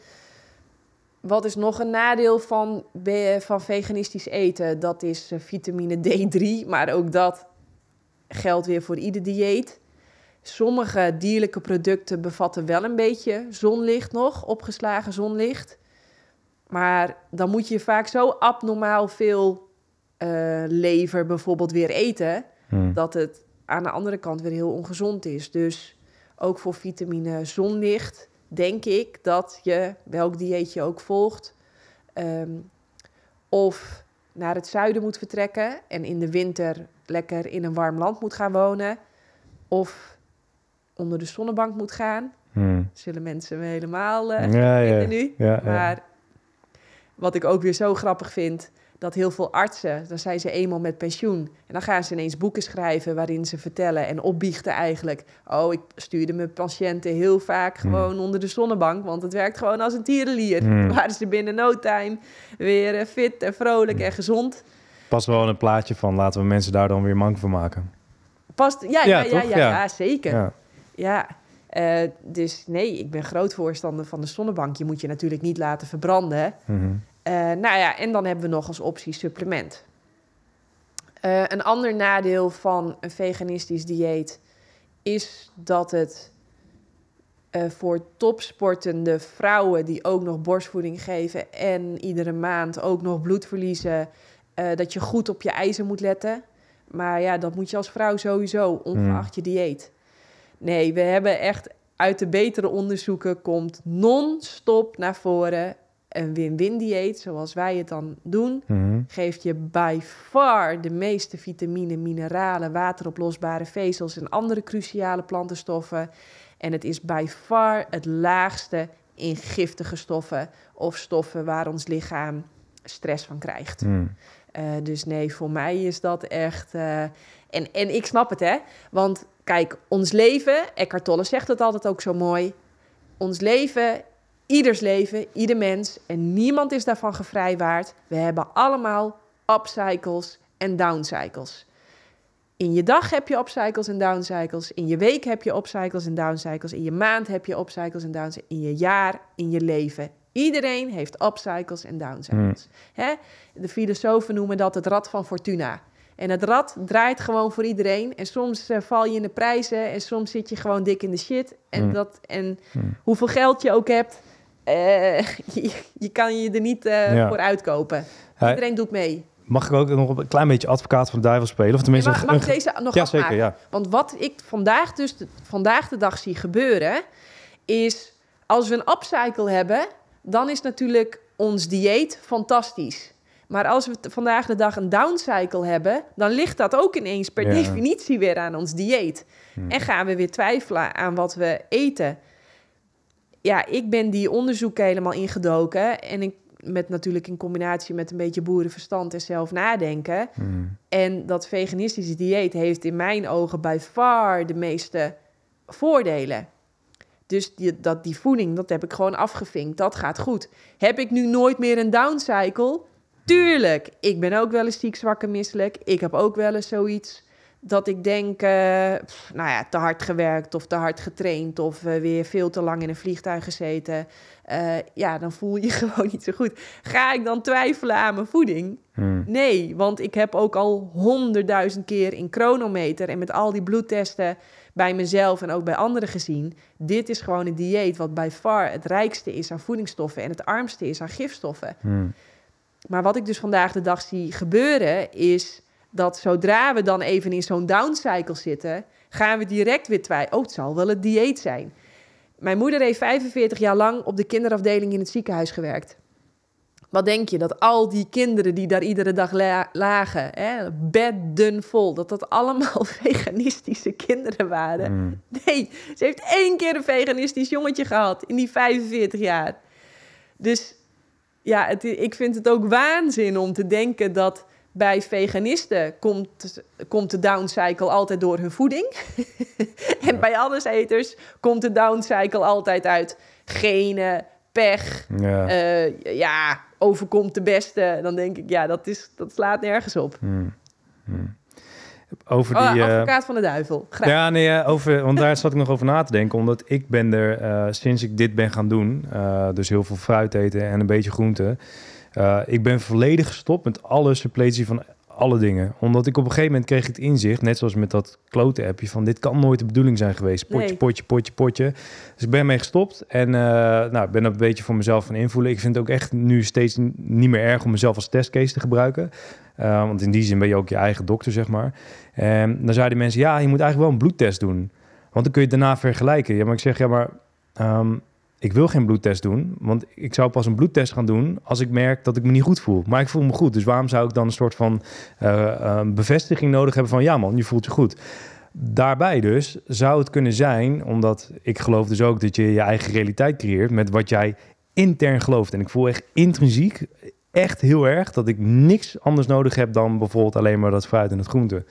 wat is nog een nadeel van, van veganistisch eten? Dat is eh, vitamine D3, maar ook dat geldt weer voor ieder dieet. Sommige dierlijke producten bevatten wel een beetje zonlicht nog, opgeslagen zonlicht. Maar dan moet je vaak zo abnormaal veel eh, lever bijvoorbeeld weer eten, hmm. dat het aan de andere kant weer heel ongezond is. Dus ook voor vitamine zonlicht denk ik dat je, welk dieet je ook volgt, ehm, of naar het zuiden moet vertrekken en in de winter lekker in een warm land moet gaan wonen, of onder de zonnebank moet gaan. Hmm. Zullen mensen me helemaal uh, ja, nu. Ja, maar wat ik ook weer zo grappig vind, dat heel veel artsen, dan zijn ze eenmaal met pensioen. En dan gaan ze ineens boeken schrijven waarin ze vertellen en opbiechten eigenlijk. Oh, ik stuurde mijn patiënten heel vaak hmm. gewoon onder de zonnebank, want het werkt gewoon als een tierenlier. Waar hmm. Waren ze binnen no time weer eh, fit en vrolijk hmm. en gezond. Pas wel een plaatje van laten we mensen daar dan weer mank van maken. Past, ja, ja, ja, ja, ja, zeker. Ja. Eh, dus nee, ik ben groot voorstander van de zonnebank. Je moet je natuurlijk niet laten verbranden. Mhm. Eh, nou ja, en dan hebben we nog als optie supplement. Eh, een ander nadeel van een veganistisch dieet is dat het eh, voor topsportende vrouwen die ook nog borstvoeding geven en iedere maand ook nog bloed verliezen, dat je goed op je ijzer moet letten. Maar ja, dat moet je als vrouw sowieso, ongeacht hmm. je dieet. Nee, we hebben echt uit de betere onderzoeken komt non-stop naar voren een win-win dieet, zoals wij het dan doen, mhm. geeft je by far de meeste vitamine, mineralen, wateroplosbare vezels en andere cruciale plantenstoffen. En het is by far het laagste in giftige stoffen of stoffen waar ons lichaam stress van krijgt. Mhm. Eh, dus nee, voor mij is dat echt. Eh, en, en ik snap het, hè? Want kijk, ons leven, Eckhart Tolle zegt het altijd ook zo mooi. Ons leven ieders leven, ieder mens en niemand is daarvan gevrijwaard. We hebben allemaal upcycles en downcycles. In je dag heb je upcycles en downcycles. In je week heb je upcycles en downcycles. In je maand heb je upcycles en downcycles. In je jaar, in je leven. Iedereen heeft upcycles en downcycles. Hmm. Hè? De filosofen noemen dat het rad van fortuna. En het rad draait gewoon voor iedereen. En soms eh, val je in de prijzen en soms zit je gewoon dik in de shit. En, hmm. dat, en hmm. hoeveel geld je ook hebt, eh, je, kan je er niet eh, voor uitkopen. Iedereen doet mee. Mag ik ook nog een klein beetje advocaat van de duivel spelen? Of tenminste, mag, ik deze nog ja, Zeker, ja. Want wat ik vandaag, dus de, vandaag de dag zie gebeuren, is als we een upcycle hebben, dan is natuurlijk ons dieet fantastisch. Maar als we vandaag de dag een downcycle hebben, dan ligt dat ook ineens per definitie weer aan ons dieet. En hm. gaan we weer twijfelen aan wat we eten ja, ik ben die onderzoeken helemaal ingedoken. En ik, met natuurlijk in combinatie met een beetje boerenverstand en zelf nadenken. Hmm. En dat veganistische dieet heeft in mijn ogen bij far de meeste voordelen. Dus die, dat, die voeding, dat heb ik gewoon afgevinkt. Dat gaat goed. Heb ik nu nooit meer een downcycle? Hmm. Tuurlijk. Ik ben ook wel eens ziek, zwak misselijk. Ik heb ook wel eens zoiets dat ik denk, eh, nou ja, te hard gewerkt of te hard getraind of eh, weer veel te lang in een vliegtuig gezeten. Eh, ja, dan voel je gewoon niet zo goed. Ga ik dan twijfelen aan mijn voeding? Hmm. Nee, want ik heb ook al honderdduizend keer in chronometer en met al die bloedtesten bij mezelf en ook bij anderen gezien. Dit is gewoon een dieet wat bij far het rijkste is aan voedingsstoffen en het armste is aan gifstoffen. Hmm. Maar wat ik dus vandaag de dag zie gebeuren is dat zodra we dan even in zo'n downcycle zitten, gaan we direct weer twijfelen. Oh, het zal wel het dieet zijn. Mijn moeder heeft 45 jaar lang op de kinderafdeling in het ziekenhuis gewerkt. Wat denk je dat al die kinderen die daar iedere dag lagen, hè, bedden vol, dat dat allemaal veganistische kinderen waren? Hmm. Nee, ze heeft één keer een veganistisch jongetje gehad in die 45 jaar. Dus ja, het, ik vind het ook waanzin om te denken dat bij veganisten komt, komt de downcycle altijd door hun voeding. en bij alleseters komt de downcycle altijd uit genen, pech. Ja. Eh, ja. overkomt de beste. Dan denk ik, ja, dat, is, dat slaat nergens op. Hmm. hmm. Over oh, die, eh, advocaat van de duivel. Graag. Ja, nee, over, want daar zat ik nog over na te denken. Omdat ik ben er, eh, sinds ik dit ben gaan doen... dus heel veel fruit eten en een beetje groente... Eh, ik ben volledig gestopt met alle suppletie van alle dingen. Omdat ik op een gegeven moment kreeg het inzicht, net zoals met dat klote appje, van dit kan nooit de bedoeling zijn geweest. Potje, potje, potje, potje. Dus ik ben mee gestopt en uh, nou, ben een beetje voor mezelf van invoelen. Ik vind het ook echt nu steeds niet meer erg om mezelf als testcase te gebruiken. Eh, want in die zin ben je ook je eigen dokter, zeg maar. En dan zeiden mensen, ja, je moet eigenlijk wel een bloedtest doen. Want dan kun je het daarna vergelijken. Ja, maar ik zeg, ja, maar... Ehm, ik wil geen bloedtest doen, want ik zou pas een bloedtest gaan doen als ik merk dat ik me niet goed voel. Maar ik voel me goed, dus waarom zou ik dan een soort van eh, eh, bevestiging nodig hebben van ja man, je voelt je goed. Daarbij dus zou het kunnen zijn, omdat ik geloof dus ook dat je je eigen realiteit creëert met wat jij intern gelooft. En ik voel echt intrinsiek, echt heel erg, dat ik niks anders nodig heb dan bijvoorbeeld alleen maar dat fruit en het groente.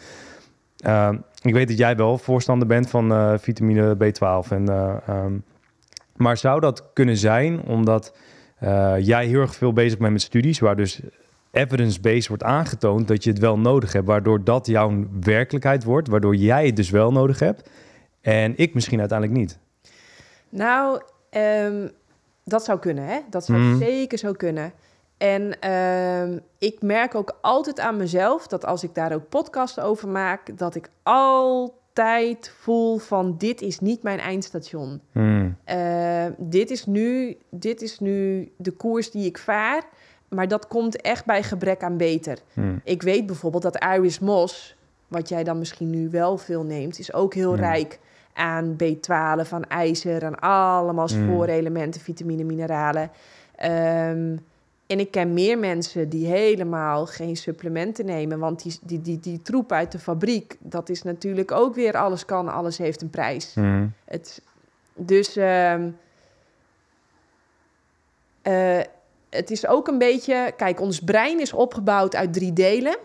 Eh, ik weet dat jij wel voorstander bent van vitamine B12 en... Ehm, maar zou dat kunnen zijn omdat eh, jij heel erg veel bezig bent met studies, waar dus evidence-based wordt aangetoond dat je het wel nodig hebt, waardoor dat jouw werkelijkheid wordt, waardoor jij het dus wel nodig hebt en ik misschien uiteindelijk niet? Nou, ehm, dat zou kunnen, hè? Dat zou mhm. zeker zo kunnen. En ehm, ik merk ook altijd aan mezelf dat als ik daar ook podcasts over maak, dat ik altijd Tijd voel van dit is niet mijn eindstation. Hmm. Eh, dit, is nu, dit is nu de koers die ik vaar. Maar dat komt echt bij gebrek aan beter. Hmm. Ik weet bijvoorbeeld dat Iris Mos, wat jij dan misschien nu wel veel neemt, is ook heel hmm. rijk aan B12, aan ijzer, en allemaal spoorelementen, vitamine, mineralen. Ehm, en ik ken meer mensen die helemaal geen supplementen nemen. Want die, die, die, die troep uit de fabriek, dat is natuurlijk ook weer alles kan, alles heeft een prijs. Mhm. Het, dus um, het is ook een beetje. Kijk, ons brein is opgebouwd uit drie delen.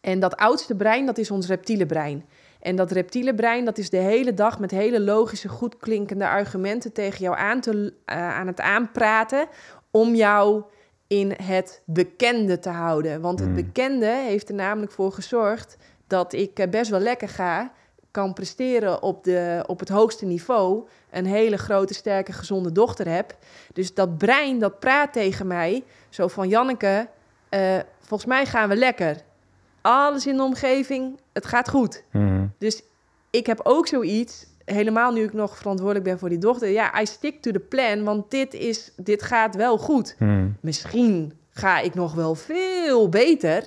En dat oudste brein, dat is ons reptiele brein. En dat reptiele brein, dat is de hele dag met hele logische, goed klinkende argumenten tegen jou aan, te, eh, aan het aanpraten om jou in het bekende te houden. Want het hmm. bekende heeft er namelijk voor gezorgd dat ik eh, best wel lekker ga, kan presteren op, de, op het hoogste niveau, een hele grote, sterke, gezonde dochter heb. Dus dat brein dat praat tegen mij, zo van Janneke, eh, volgens mij gaan we lekker. Alles in de omgeving, het gaat goed. Hmm. Dus ik heb ook zoiets helemaal nu ik nog verantwoordelijk ben voor die dochter. Ja, I stick to the plan, want dit, is, dit gaat wel goed. Hmm. Misschien ga ik nog wel veel beter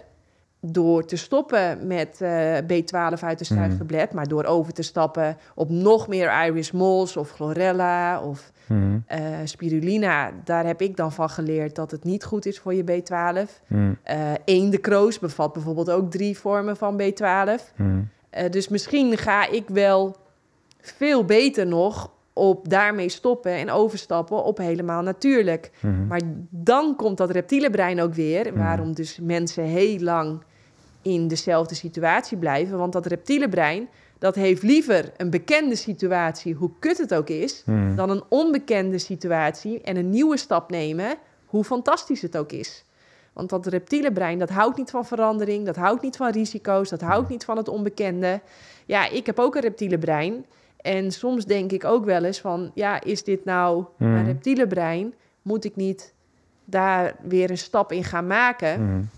door te stoppen met eh, B12 uit de hmm. stuifgeblet, maar door over te stappen op nog meer Iris Mols of Chlorella of hmm. eh, Spirulina... daar heb ik dan van geleerd dat het niet goed is voor je B12. Hmm. Uh, eh, eendekroos bevat bijvoorbeeld ook drie vormen van B12. dus misschien ga ik wel veel beter nog op daarmee stoppen en overstappen op helemaal natuurlijk. Mhm. Maar dan komt dat reptiele brein ook weer, mhm. waarom dus mensen heel lang in dezelfde situatie blijven. Want dat reptiele brein, dat heeft liever een bekende situatie, hoe kut het ook is, mhm. dan een onbekende situatie en een nieuwe stap nemen, hoe fantastisch het ook is. Want dat reptiele brein, dat houdt niet van verandering, dat houdt niet van risico's, dat houdt niet van het onbekende. Ja, ik heb ook een reptiele brein. En soms denk ik ook wel eens van, ja, is dit nou mm. mijn reptiele brein? Moet ik niet daar weer een stap in gaan maken? Hmm.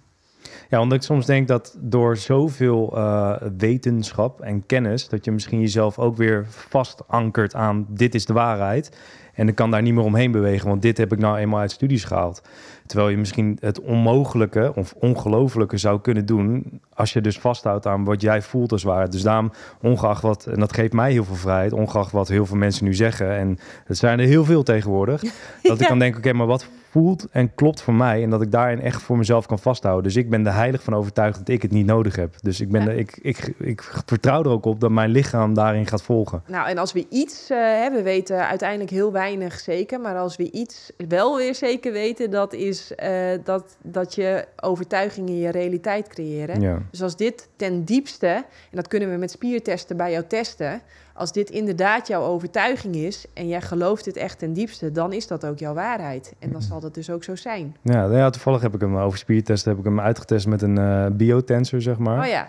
Ja, omdat ik soms denk dat door zoveel eh, wetenschap en kennis, dat je misschien jezelf ook weer vastankert aan dit is de waarheid. En ik kan daar niet meer omheen bewegen, want dit heb ik nou eenmaal uit studies gehaald. Terwijl je misschien het onmogelijke of ongelofelijke zou kunnen doen. Als je dus vasthoudt aan wat jij voelt als waarheid. Dus daarom, ongeacht wat, en dat geeft mij heel veel vrijheid. Ongeacht wat heel veel mensen nu zeggen. En het zijn er heel veel tegenwoordig. Dat ik dan denk, oké, maar wat voelt en klopt voor mij. En dat ik daarin echt voor mezelf kan vasthouden. Dus ik ben er heilig van overtuigd dat ik het niet nodig heb. Dus ik, ben ik, ik, ik vertrouw er ook op dat mijn lichaam daarin gaat volgen. Nou, en als we iets, uh, we weten uiteindelijk heel weinig zeker. Maar als we iets wel weer zeker weten, dat is eh, dat, dat je overtuigingen je realiteit creëren. Ja. Dus als dit ten diepste, en dat kunnen we met spiertesten bij jou testen als dit inderdaad jouw overtuiging is en jij gelooft dit echt ten diepste, dan is dat ook jouw waarheid. En dan zal dat dus ook zo zijn. Ja, nou ja toevallig heb ik hem over spiertest, heb ik hem uitgetest met een eh, biotensor, zeg maar. Oh ja.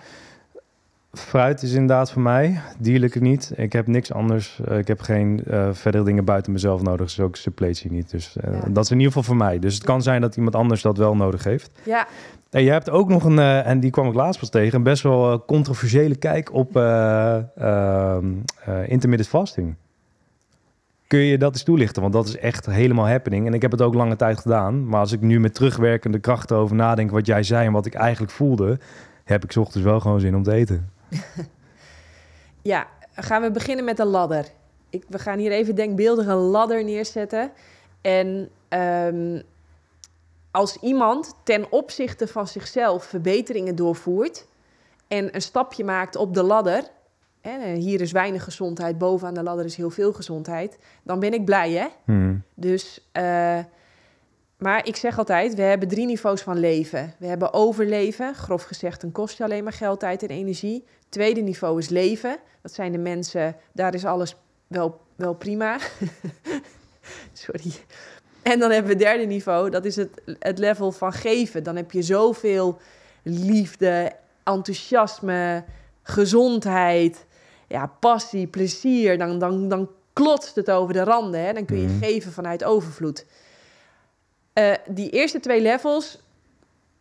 Fruit is inderdaad voor mij, dierlijke niet. Ik heb niks anders. Eh, ik heb geen uh, verdere dingen buiten mezelf nodig. Dus ook suppletie niet. Dus dat is in ieder geval voor mij. Dus het kan zijn dat iemand anders dat wel nodig heeft. Ja. En je hebt ook nog een, eh, en die kwam ik laatst pas tegen, een best wel eh, controversiële kijk op eh, ehm, intermittent fasting. Kun je dat eens toelichten? Want dat is echt helemaal happening. En ik heb het ook lange tijd gedaan. Maar als ik nu met terugwerkende krachten over nadenk wat jij zei en wat ik eigenlijk voelde, heb ik s ochtends wel gewoon zin om te eten. ja, gaan we beginnen met een ladder. Ik, we gaan hier even denkbeeldige ladder neerzetten. En um, als iemand ten opzichte van zichzelf verbeteringen doorvoert en een stapje maakt op de ladder, en hier is weinig gezondheid, bovenaan de ladder is heel veel gezondheid, dan ben ik blij, hè? Hmm. Dus, eh, maar ik zeg altijd, we hebben drie niveaus van leven. We hebben overleven, grof gezegd, dan kost je alleen maar geld, tijd en energie. Tweede niveau is leven, dat zijn de mensen, daar is alles wel, wel prima. Sorry. En dan hebben we het derde niveau, dat is het, het level van geven. Dan heb je zoveel liefde, enthousiasme, gezondheid, ja, passie, plezier. Dan, dan, dan klotst het over de randen. Hè? Dan kun je mhm. geven vanuit overvloed. Eh, die eerste twee levels,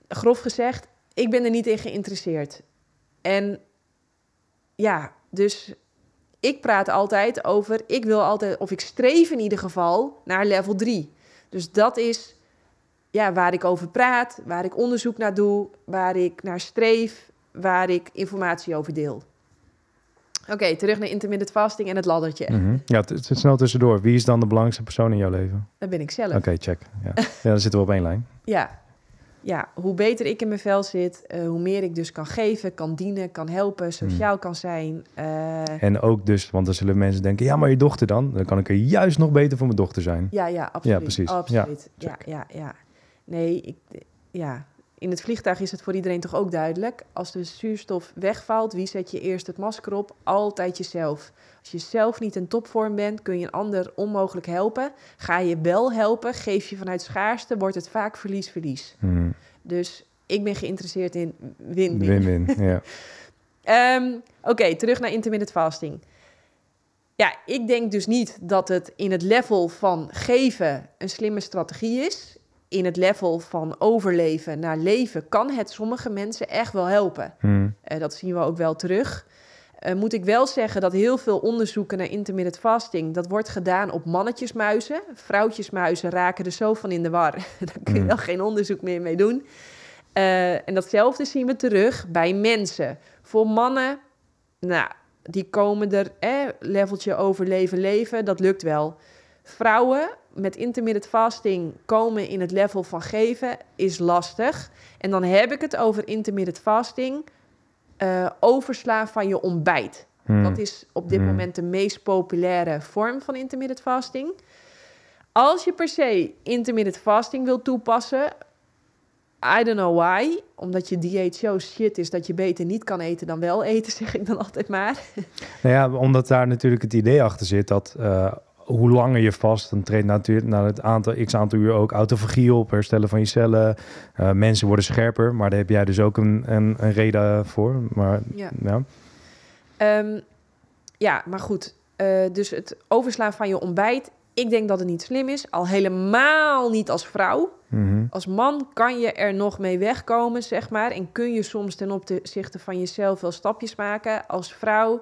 grof gezegd, ik ben er niet in geïnteresseerd. En ja, dus ik praat altijd over, ik wil altijd, of ik streef in ieder geval naar level 3. Dus dat is ja, waar ik over praat, waar ik onderzoek naar doe, waar ik naar streef, waar ik informatie over deel. Oké, terug naar intermittent fasting en het laddertje. Mhm. Ja, het is snel tussendoor. Wie is dan de belangrijkste persoon in jouw leven? Dat ben ik zelf. Oké, check. Ja. ja, dan zitten we op één lijn. Ja, ja, hoe beter ik in mijn vel zit, eh, hoe meer ik dus kan geven, kan dienen, kan helpen, hmm. sociaal kan zijn. Eh, en ook dus, want dan zullen mensen denken, ja, maar je dochter dan? Dan kan ik er juist nog beter voor mijn dochter zijn. Ja, ja, absoluut. Ja, precies. Absoluut. Ja, ja, ja, ja. Nee, ik, ja. In het vliegtuig is het voor iedereen toch ook duidelijk. Als de zuurstof wegvalt, wie zet je eerst het masker op? Altijd jezelf. Als je zelf niet in topvorm bent, kun je een ander onmogelijk helpen. Ga je wel helpen, geef je vanuit schaarste, wordt het vaak verlies-verlies. Hmm. Dus ik ben geïnteresseerd in win-win. Win-win, ja. Ehm, oké, terug naar intermittent fasting. Ja, ik denk dus niet dat het in het level van geven een slimme strategie is. In het level van overleven naar leven kan het sommige mensen echt wel helpen. Hmm. Eh, dat zien we ook wel terug. Uh, moet ik wel zeggen dat heel veel onderzoeken naar intermittent fasting, dat wordt gedaan op mannetjesmuizen. Vrouwtjesmuizen raken er zo van in de war. Daar kun je mm. wel geen onderzoek meer mee doen. Eh, en datzelfde zien we terug bij mensen. Voor mannen, nou, die komen er, eh, leveltje overleven, leven, dat lukt wel. Vrouwen met intermittent fasting komen in het level van geven is lastig. En dan heb ik het over intermittent fasting uh, overslaan van je ontbijt. Hmm. Dat is op dit hmm. moment de meest populaire vorm van intermittent fasting. Als je per se intermittent fasting wilt toepassen, I don't know why, omdat je dieet zo shit is dat je beter niet kan eten dan wel eten, zeg ik dan altijd maar. Nou ja, omdat daar natuurlijk het idee achter zit dat uh, hoe langer je vast, dan treedt natuurlijk na het aantal, x aantal uur ook autofagie op, herstellen van je cellen. Uh, mensen worden scherper, maar daar heb jij dus ook een, een, een reden voor. Maar, ja. Ja. Ehm, ja maar goed. Eh, dus het overslaan van je ontbijt, ik denk dat het niet slim is. Al helemaal niet als vrouw. Mhm. Als man kan je er nog mee wegkomen, zeg maar. En kun je soms ten opzichte van jezelf wel stapjes maken. Als vrouw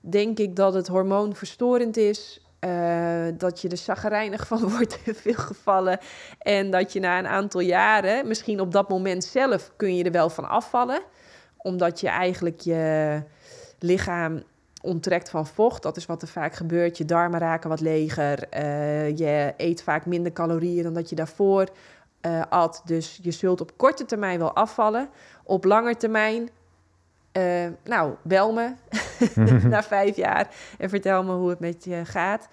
denk ik dat het hormoonverstorend is. Eh, dat je er zaggerijnig van wordt in veel gevallen. En dat je na een aantal jaren, misschien op dat moment zelf, kun je er wel van afvallen. Omdat je eigenlijk je lichaam onttrekt van vocht. Dat is wat er vaak gebeurt. Je darmen raken wat leger. Eh, je eet vaak minder calorieën dan dat je daarvoor uh, at. Dus je zult op korte termijn wel afvallen. Op lange termijn uh, nou, bel me na vijf jaar en vertel me hoe het met je gaat.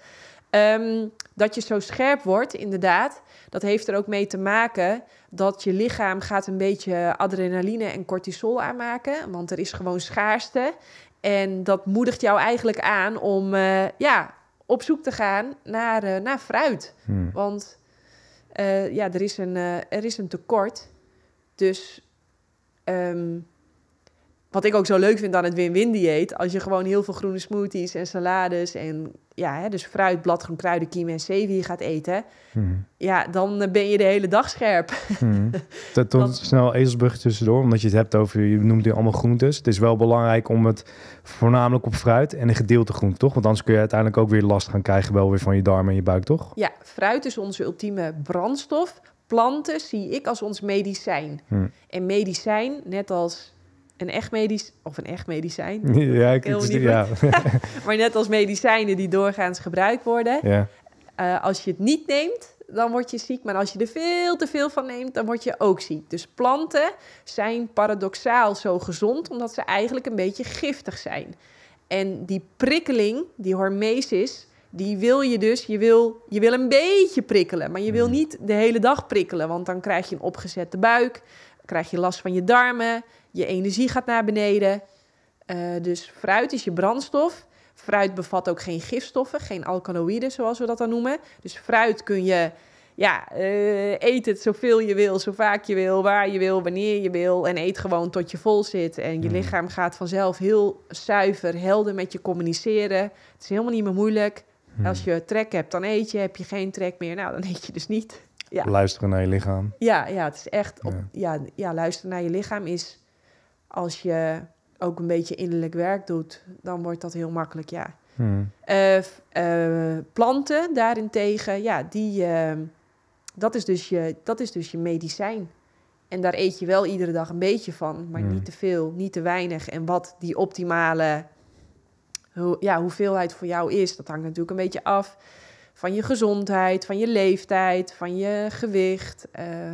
Ehm, dat je zo scherp wordt, inderdaad, dat heeft er ook mee te maken dat je lichaam gaat een beetje adrenaline en cortisol aanmaken, want er is gewoon schaarste. En dat moedigt jou eigenlijk aan om eh, ja, op zoek te gaan naar, eh, naar fruit. Hmm. Want ja, er, is een, er is een tekort. Dus ehm, wat ik ook zo leuk vind aan het win-win dieet, als je gewoon heel veel groene smoothies en salades en ja, hè, dus fruit, bladgroen, kruiden, kiem en zeewier gaat eten, hmm. ja, dan eh, ben je de hele dag scherp. Hmm. Dat snel ezelsbrugje tussendoor, omdat je het hebt over, je noemt nu allemaal groentes. Het is wel belangrijk om het voornamelijk op fruit en een gedeelte groen, toch? Want anders kun je uiteindelijk ook weer last gaan krijgen, wel weer van je darmen en je buik, toch? Ja, fruit is onze ultieme brandstof. Planten zie ik als ons medicijn. Hmm. En medicijn, net als een echt medisch of een echt medicijn. Ja, ik heel niet ja. maar net als medicijnen die doorgaans gebruikt worden. Ja. Eh, als je het niet neemt, dan word je ziek. Maar als je er veel te veel van neemt, dan word je ook ziek. Dus planten zijn paradoxaal zo gezond, omdat ze eigenlijk een beetje giftig zijn. En die prikkeling, die hormesis, die wil je dus, je wil, je wil een beetje prikkelen. Maar je wil hmm. niet de hele dag prikkelen, want dan krijg je een opgezette buik, krijg je last van je darmen je energie gaat naar beneden. Eh, dus fruit is je brandstof. Fruit bevat ook geen gifstoffen, geen alkaloïden zoals we dat dan noemen. Dus fruit kun je, ja, uh, eet het zoveel je wil, zo vaak je wil, waar je wil, wanneer je wil. En eet gewoon tot je vol zit. En je mm. lichaam gaat vanzelf heel zuiver, helder met je communiceren. Het is helemaal niet meer moeilijk. Mm. Als je trek hebt, dan eet je. Heb je geen trek meer, nou, dan eet je dus niet. Ja. Luisteren naar je lichaam. Ja, ja het is echt... Op, ja. Ja, luisteren naar je lichaam is als je ook een beetje innerlijk werk doet, dan wordt dat heel makkelijk, ja. Hmm. Uh, uh, planten daarentegen, ja, die, eh, dat, is dus je, dat is dus je medicijn. En daar eet je wel iedere dag een beetje van, maar hmm. niet te veel, niet te weinig. En wat die optimale ja, hoeveelheid voor jou is, dat hangt natuurlijk een beetje af van je gezondheid, van je leeftijd, van je gewicht,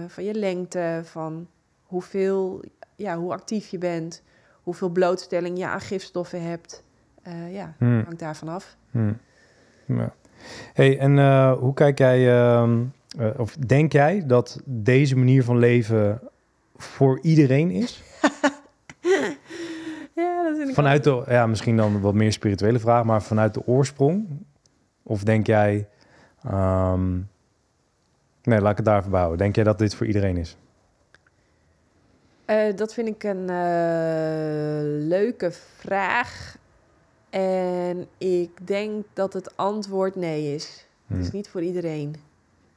van je lengte, van hoeveel, ja, hoe actief je bent, hoeveel blootstelling je aan gifstoffen hebt. Eh, ja, hmm. hangt daarvan af. Hmm. Hey, en eh, hoe kijk jij, ehm, eh, of denk jij dat deze manier van leven voor iedereen is? ja, dat vanuit de, ja, misschien dan wat meer spirituele vraag, maar vanuit de oorsprong? Of denk jij, ehm, nee, laat ik het daarvoor bouwen. Denk jij dat dit voor iedereen is? Eh, dat vind ik een eh, leuke vraag. En ik denk dat het antwoord nee is. Het is hmm. niet voor iedereen.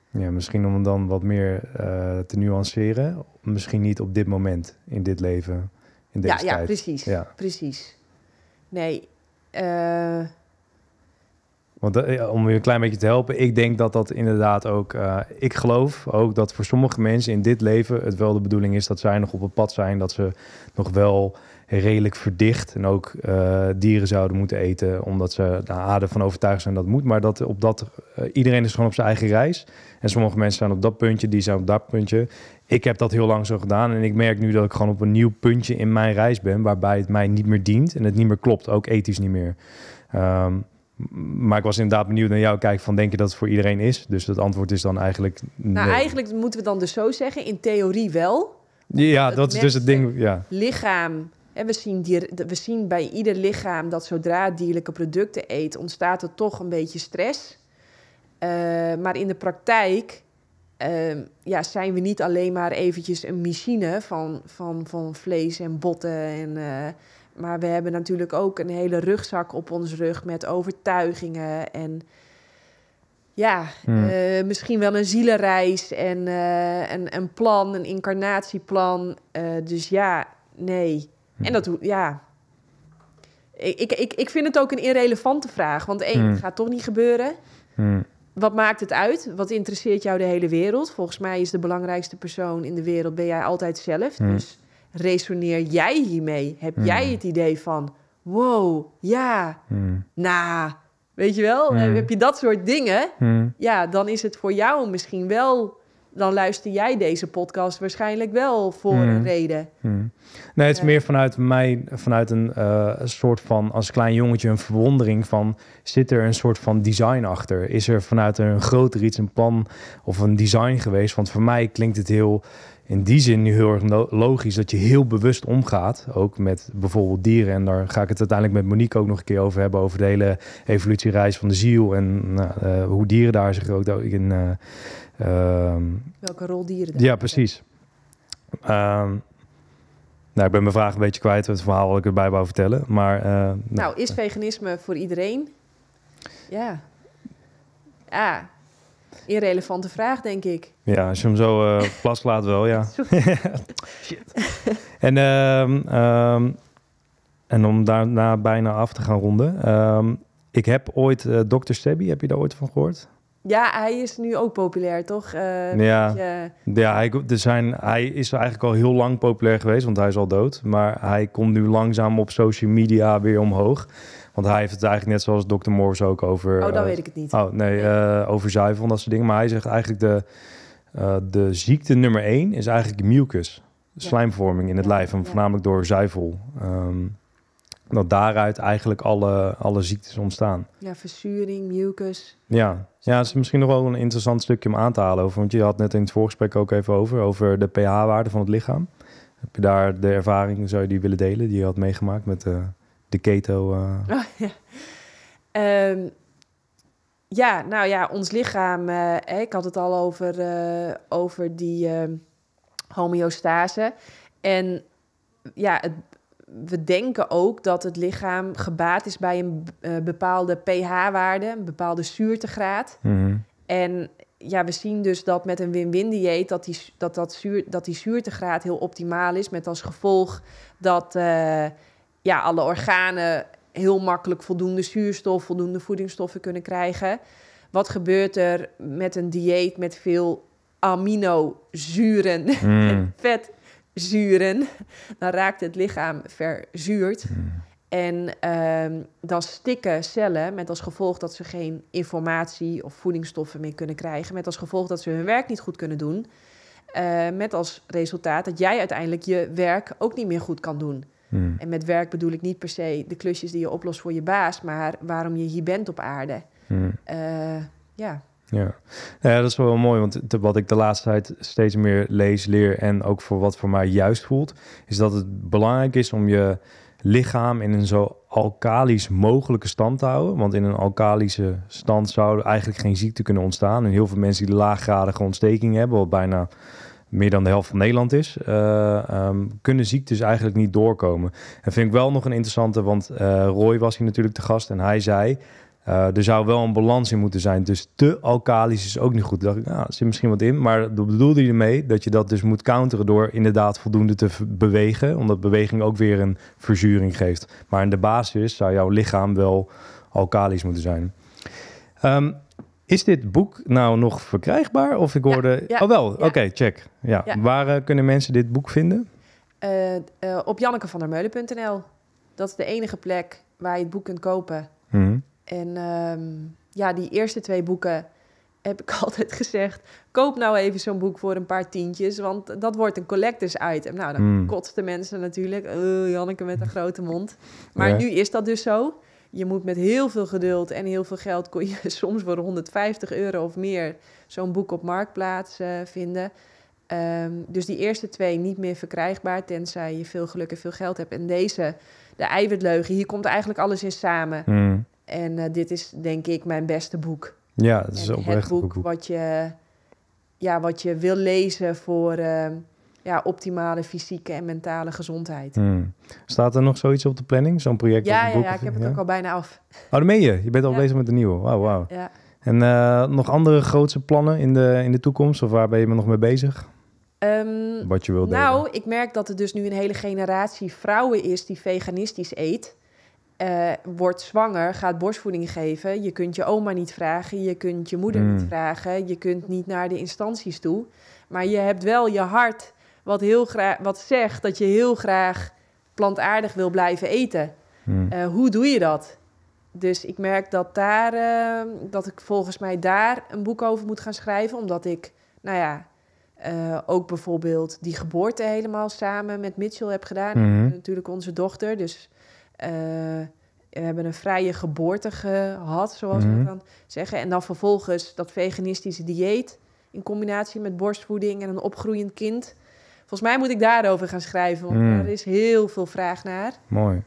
Ja, misschien om dan wat meer eh, te nuanceren. Misschien niet op dit moment, in dit leven, in deze ja, tijd. Ja, precies. Ja. precies. Nee, want eh, om je een klein beetje te helpen, ik denk dat dat inderdaad ook. Eh, ik geloof ook dat voor sommige mensen in dit leven het wel de bedoeling is dat zij nog op het pad zijn. Dat ze nog wel redelijk verdicht en ook eh, dieren zouden moeten eten. Omdat ze daar aarde van overtuigd zijn dat moet. Maar dat op dat. iedereen is gewoon op zijn eigen reis. En sommige mensen zijn op dat puntje, die zijn op dat puntje. Ik heb dat heel lang zo gedaan. En ik merk nu dat ik gewoon op een nieuw puntje in mijn reis ben. Waarbij het mij niet meer dient en het niet meer klopt. Ook ethisch niet meer. Um, maar ik was inderdaad benieuwd naar jou kijken van denk je dat het voor iedereen is? Dus het antwoord is dan eigenlijk Nou, eigenlijk moeten we dan dus zo zeggen, in theorie wel. Ja, dat is dus het ding. Ja. Lichaam, en we, zien die, we zien bij ieder lichaam dat zodra dierlijke producten eet, ontstaat er toch een beetje stress. Eh, maar in de praktijk ehm, ja, zijn we niet alleen maar eventjes een machine van, van, van vlees en botten en... Eh, maar we hebben natuurlijk ook een hele rugzak op ons rug met overtuigingen en ja, hmm. eh, misschien wel een zielenreis en eh, een, een, plan, een incarnatieplan. Eh, dus ja, nee. Hmm. En dat, ja. Ik, ik, ik vind het ook een irrelevante vraag. Want één, hmm. het gaat toch niet gebeuren. Wat maakt het uit? Wat interesseert jou de hele wereld? Volgens mij is de belangrijkste persoon in de wereld ben jij altijd zelf. Dus resoneer jij hiermee? Heb hmm. jij het idee van, wow, ja, nou, weet je wel? Hmm. Heb je dat soort dingen? Ja, dan is het voor jou misschien wel... Dan luister jij deze podcast waarschijnlijk wel voor een reden. Nee, het is meer vanuit mij, vanuit eh, een soort van, als klein jongetje, een verwondering van, zit er een soort van design achter? Is er vanuit een groter iets, een plan of een design geweest? Want voor mij klinkt het heel, in die zin heel erg logisch dat je heel bewust omgaat. Ook met bijvoorbeeld dieren. En daar ga ik het uiteindelijk met Monique ook nog een keer over hebben. Over de hele evolutiereis van de ziel. En nou, eh, hoe dieren daar zich ook in. Eh, ehm, Welke rol dieren daar Ja, precies. Ehm, nou, ik ben mijn vraag een beetje kwijt. Het verhaal wat ik erbij wou vertellen. Maar, eh, nou, nou, is veganisme voor iedereen? Ja. Ja, ah. Irrelevante vraag, denk ik. Ja, als je hem zo eh, uh, plas laat wel, ja. Shit. en, ehm, ehm, en om daarna bijna af te gaan ronden. Ehm, ik heb ooit uh, eh, Dr. Sebi, heb je daar ooit van gehoord? Ja, hij is nu ook populair, toch? Eh, ja, ja hij, er zijn, hij is eigenlijk al heel lang populair geweest, want hij is al dood. Maar hij komt nu langzaam op social media weer omhoog. Want hij heeft het eigenlijk net zoals Dr. Morse ook over... Oh, dan eh, weet ik het niet. Oh, nee, eh, over zuivel en dat soort dingen. Maar hij zegt eigenlijk de, eh, de ziekte nummer één is eigenlijk mucus. Slijmvorming in het lijf. En voornamelijk door zuivel. Ehm, dat daaruit eigenlijk alle, alle ziektes ontstaan. Ja, verzuring, mucus. Ja. ja, is misschien nog wel een interessant stukje om aan te halen over. Want je had net in het voorgesprek ook even over, over de pH-waarde van het lichaam. Heb je daar de ervaring, zou je die willen delen, die je had meegemaakt met de de keto. Eh. Oh, ja. Ehm, ja, nou ja, ons lichaam. Eh, ik had het al over, eh, over die ehm, homeostase. En ja, het, we denken ook dat het lichaam gebaat is bij een bepaalde pH-waarde, een bepaalde zuurtegraad. Mhm. En ja, we zien dus dat met een win-win dieet dat die, dat, dat, zuur, dat die zuurtegraad heel optimaal is, met als gevolg dat, ja, alle organen heel makkelijk voldoende zuurstof, voldoende voedingsstoffen kunnen krijgen. Wat gebeurt er met een dieet met veel aminozuren en hmm. vetzuren? Dan raakt het lichaam verzuurd. Hmm. En ehm, dan stikken cellen met als gevolg dat ze geen informatie of voedingsstoffen meer kunnen krijgen. Met als gevolg dat ze hun werk niet goed kunnen doen. Eh, met als resultaat dat jij uiteindelijk je werk ook niet meer goed kan doen. Hmm. En met werk bedoel ik niet per se de klusjes die je oplost voor je baas, maar waarom je hier bent op aarde. Hmm. Eh, ja. Ja. Nou ja, dat is wel mooi, want wat ik de laatste tijd steeds meer lees, leer en ook voor wat voor mij juist voelt, is dat het belangrijk is om je lichaam in een zo alkalisch mogelijke stand te houden. Want in een alkalische stand zou eigenlijk geen ziekte kunnen ontstaan. En heel veel mensen die laaggradige ontsteking hebben, wat bijna meer dan de helft van Nederland is, uh, um, kunnen ziektes eigenlijk niet doorkomen. En vind ik wel nog een interessante, want eh, Roy was hier natuurlijk de gast en hij zei. Eh, er zou wel een balans in moeten zijn. Dus te alkalisch is ook niet goed. Dacht ik, nou, zit misschien wat in. Maar dat bedoelde je ermee dat je dat dus moet counteren door inderdaad voldoende te bewegen. Omdat beweging ook weer een verzuring geeft. Maar in de basis zou jouw lichaam wel alkalisch moeten zijn. Ehm, is dit boek nou nog verkrijgbaar? Of ik hoorde. oh, wel. Oké, check. Ja. Waar eh, kunnen mensen dit boek vinden? Eh, eh, op jannekevandermeulen.nl. Dat is de enige plek waar je het boek kunt kopen. Mhm. En ehm, ja, die eerste twee boeken heb ik altijd gezegd: koop nou even zo'n boek voor een paar tientjes, want dat wordt een collectors item. Nou, dan mm. kotsten mensen natuurlijk. Uh, Janneke met een grote mond. Maar nu is dat dus zo je moet met heel veel geduld en heel veel geld kon je soms voor 150 euro of meer zo'n boek op marktplaats eh, vinden. Ehm, dus die eerste twee niet meer verkrijgbaar, tenzij je veel geluk en veel geld hebt. En deze, de eiwitleugen, hier komt eigenlijk alles in samen. Hmm. En eh, dit is denk ik mijn beste boek. Ja, het is een oprecht boek, wat je, ja, wat je wil lezen voor. Ehm, ja, optimale fysieke en mentale gezondheid. Hmm. Staat er nog zoiets op de planning, zo'n project? Ja, ja, ja, ik heb het ook al bijna af. Oh, ben je? Je bent al bezig met de nieuwe. Wauw, wauw. Ja. En eh, nog andere grootse plannen in de, in de toekomst? Of waar ben je nog mee bezig? Ehm, Wat je wilt Nou, ik merk dat er dus nu een hele generatie vrouwen is die veganistisch eet. Uh, wordt zwanger, gaat borstvoeding geven. Je kunt je oma niet vragen, je kunt je moeder niet hmm. vragen, je kunt niet naar de instanties toe. Maar je hebt wel je hart wat, heel wat zegt dat je heel graag plantaardig wil blijven eten. Hmm. Eh, hoe doe je dat? Dus ik merk dat, daar, ehm, dat ik volgens mij daar een boek over moet gaan schrijven. Omdat ik, nou ja, eh, ook bijvoorbeeld die geboorte helemaal samen met Mitchell heb gedaan. mm Natuurlijk onze dochter. Dus eh, we hebben een vrije geboorte gehad, zoals we hmm. dan zeggen. En dan vervolgens dat veganistische dieet in combinatie met borstvoeding en een opgroeiend kind. Volgens mij moet ik daarover gaan schrijven, want mm. er is heel veel vraag naar. Mooi.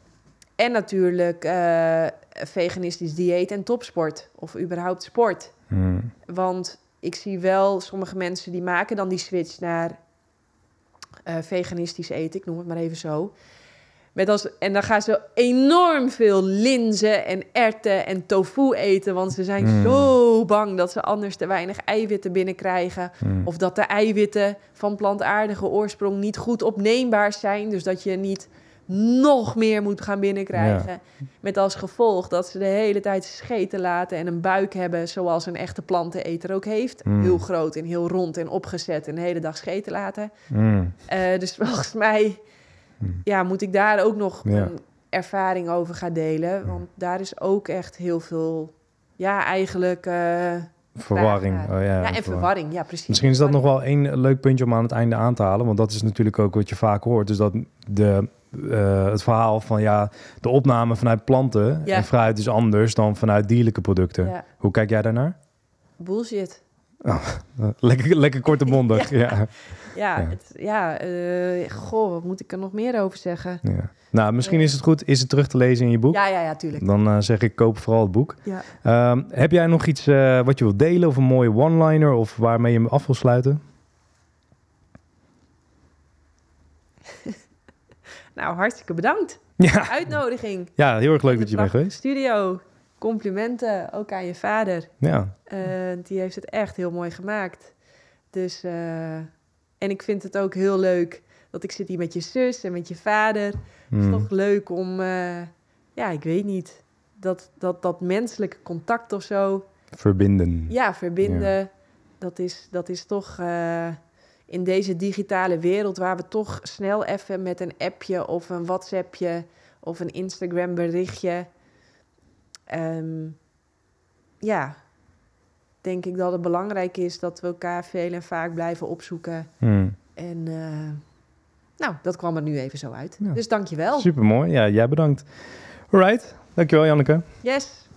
En natuurlijk eh, veganistisch dieet en topsport. Of überhaupt sport. Mm. Want ik zie wel sommige mensen die maken dan die switch naar eh, veganistisch eten. Ik noem het maar even zo. Met als, en dan gaan ze enorm veel linzen en erten en tofu eten. Want ze zijn mm. zo bang dat ze anders te weinig eiwitten binnenkrijgen. Mm. Of dat de eiwitten van plantaardige oorsprong niet goed opneembaar zijn. Dus dat je niet nog meer moet gaan binnenkrijgen. Met als gevolg dat ze de hele tijd scheten laten en een buik hebben, zoals een echte planteneter ook heeft. Mm. Heel groot en heel rond en opgezet en de hele dag scheten laten. Eh, dus volgens mij Hmm. ja, moet ik daar ook nog een ervaring over gaan delen. Want daar is ook echt heel veel, ja, eigenlijk. Eh, verwarring. Oh, ja, ja, en verwarring, ja, precies. Misschien is dat nog wel één leuk puntje om aan het einde aan te halen. Want dat is natuurlijk ook wat je vaak hoort. Dus dat de, eh, het verhaal van ja, de opname vanuit planten en fruit is anders dan vanuit dierlijke producten. Hoe kijk jij daarnaar? Bullshit. Oh, lekker, lekker korte mondig. ja ja, het, ja eh, goh, wat moet ik er nog meer over zeggen? Nou, misschien is het goed, is het terug te lezen in je boek? Ja, ja, ja, tuurlijk. Dan eh, zeg ik, koop vooral het boek. Ja. Ehm, heb jij nog iets eh, wat je wilt delen of een mooie one-liner of waarmee je me af wil sluiten? nou, hartstikke bedankt ja. voor de uitnodiging. Ja, heel erg leuk dat je bent geweest. Studio, complimenten ook aan je vader. Ja. die heeft het echt heel mooi gemaakt. Dus en ik vind het ook heel leuk dat ik zit hier met je zus en met je vader. Het is hmm. toch leuk om, eh, ja, ik weet niet, dat, dat, dat menselijke contact of zo. Verbinden. Ja, verbinden. Dat, is, dat is toch eh, in deze digitale wereld waar we toch snel even met een appje of een WhatsAppje of een Instagram berichtje. Ehm, ja, denk ik dat het belangrijk is dat we elkaar veel en vaak blijven opzoeken. Hmm. En eh, nou, dat kwam er nu even zo uit. Ja. Dus dankjewel. Supermooi. Ja, jij bedankt. right. Dankjewel, Janneke. Yes.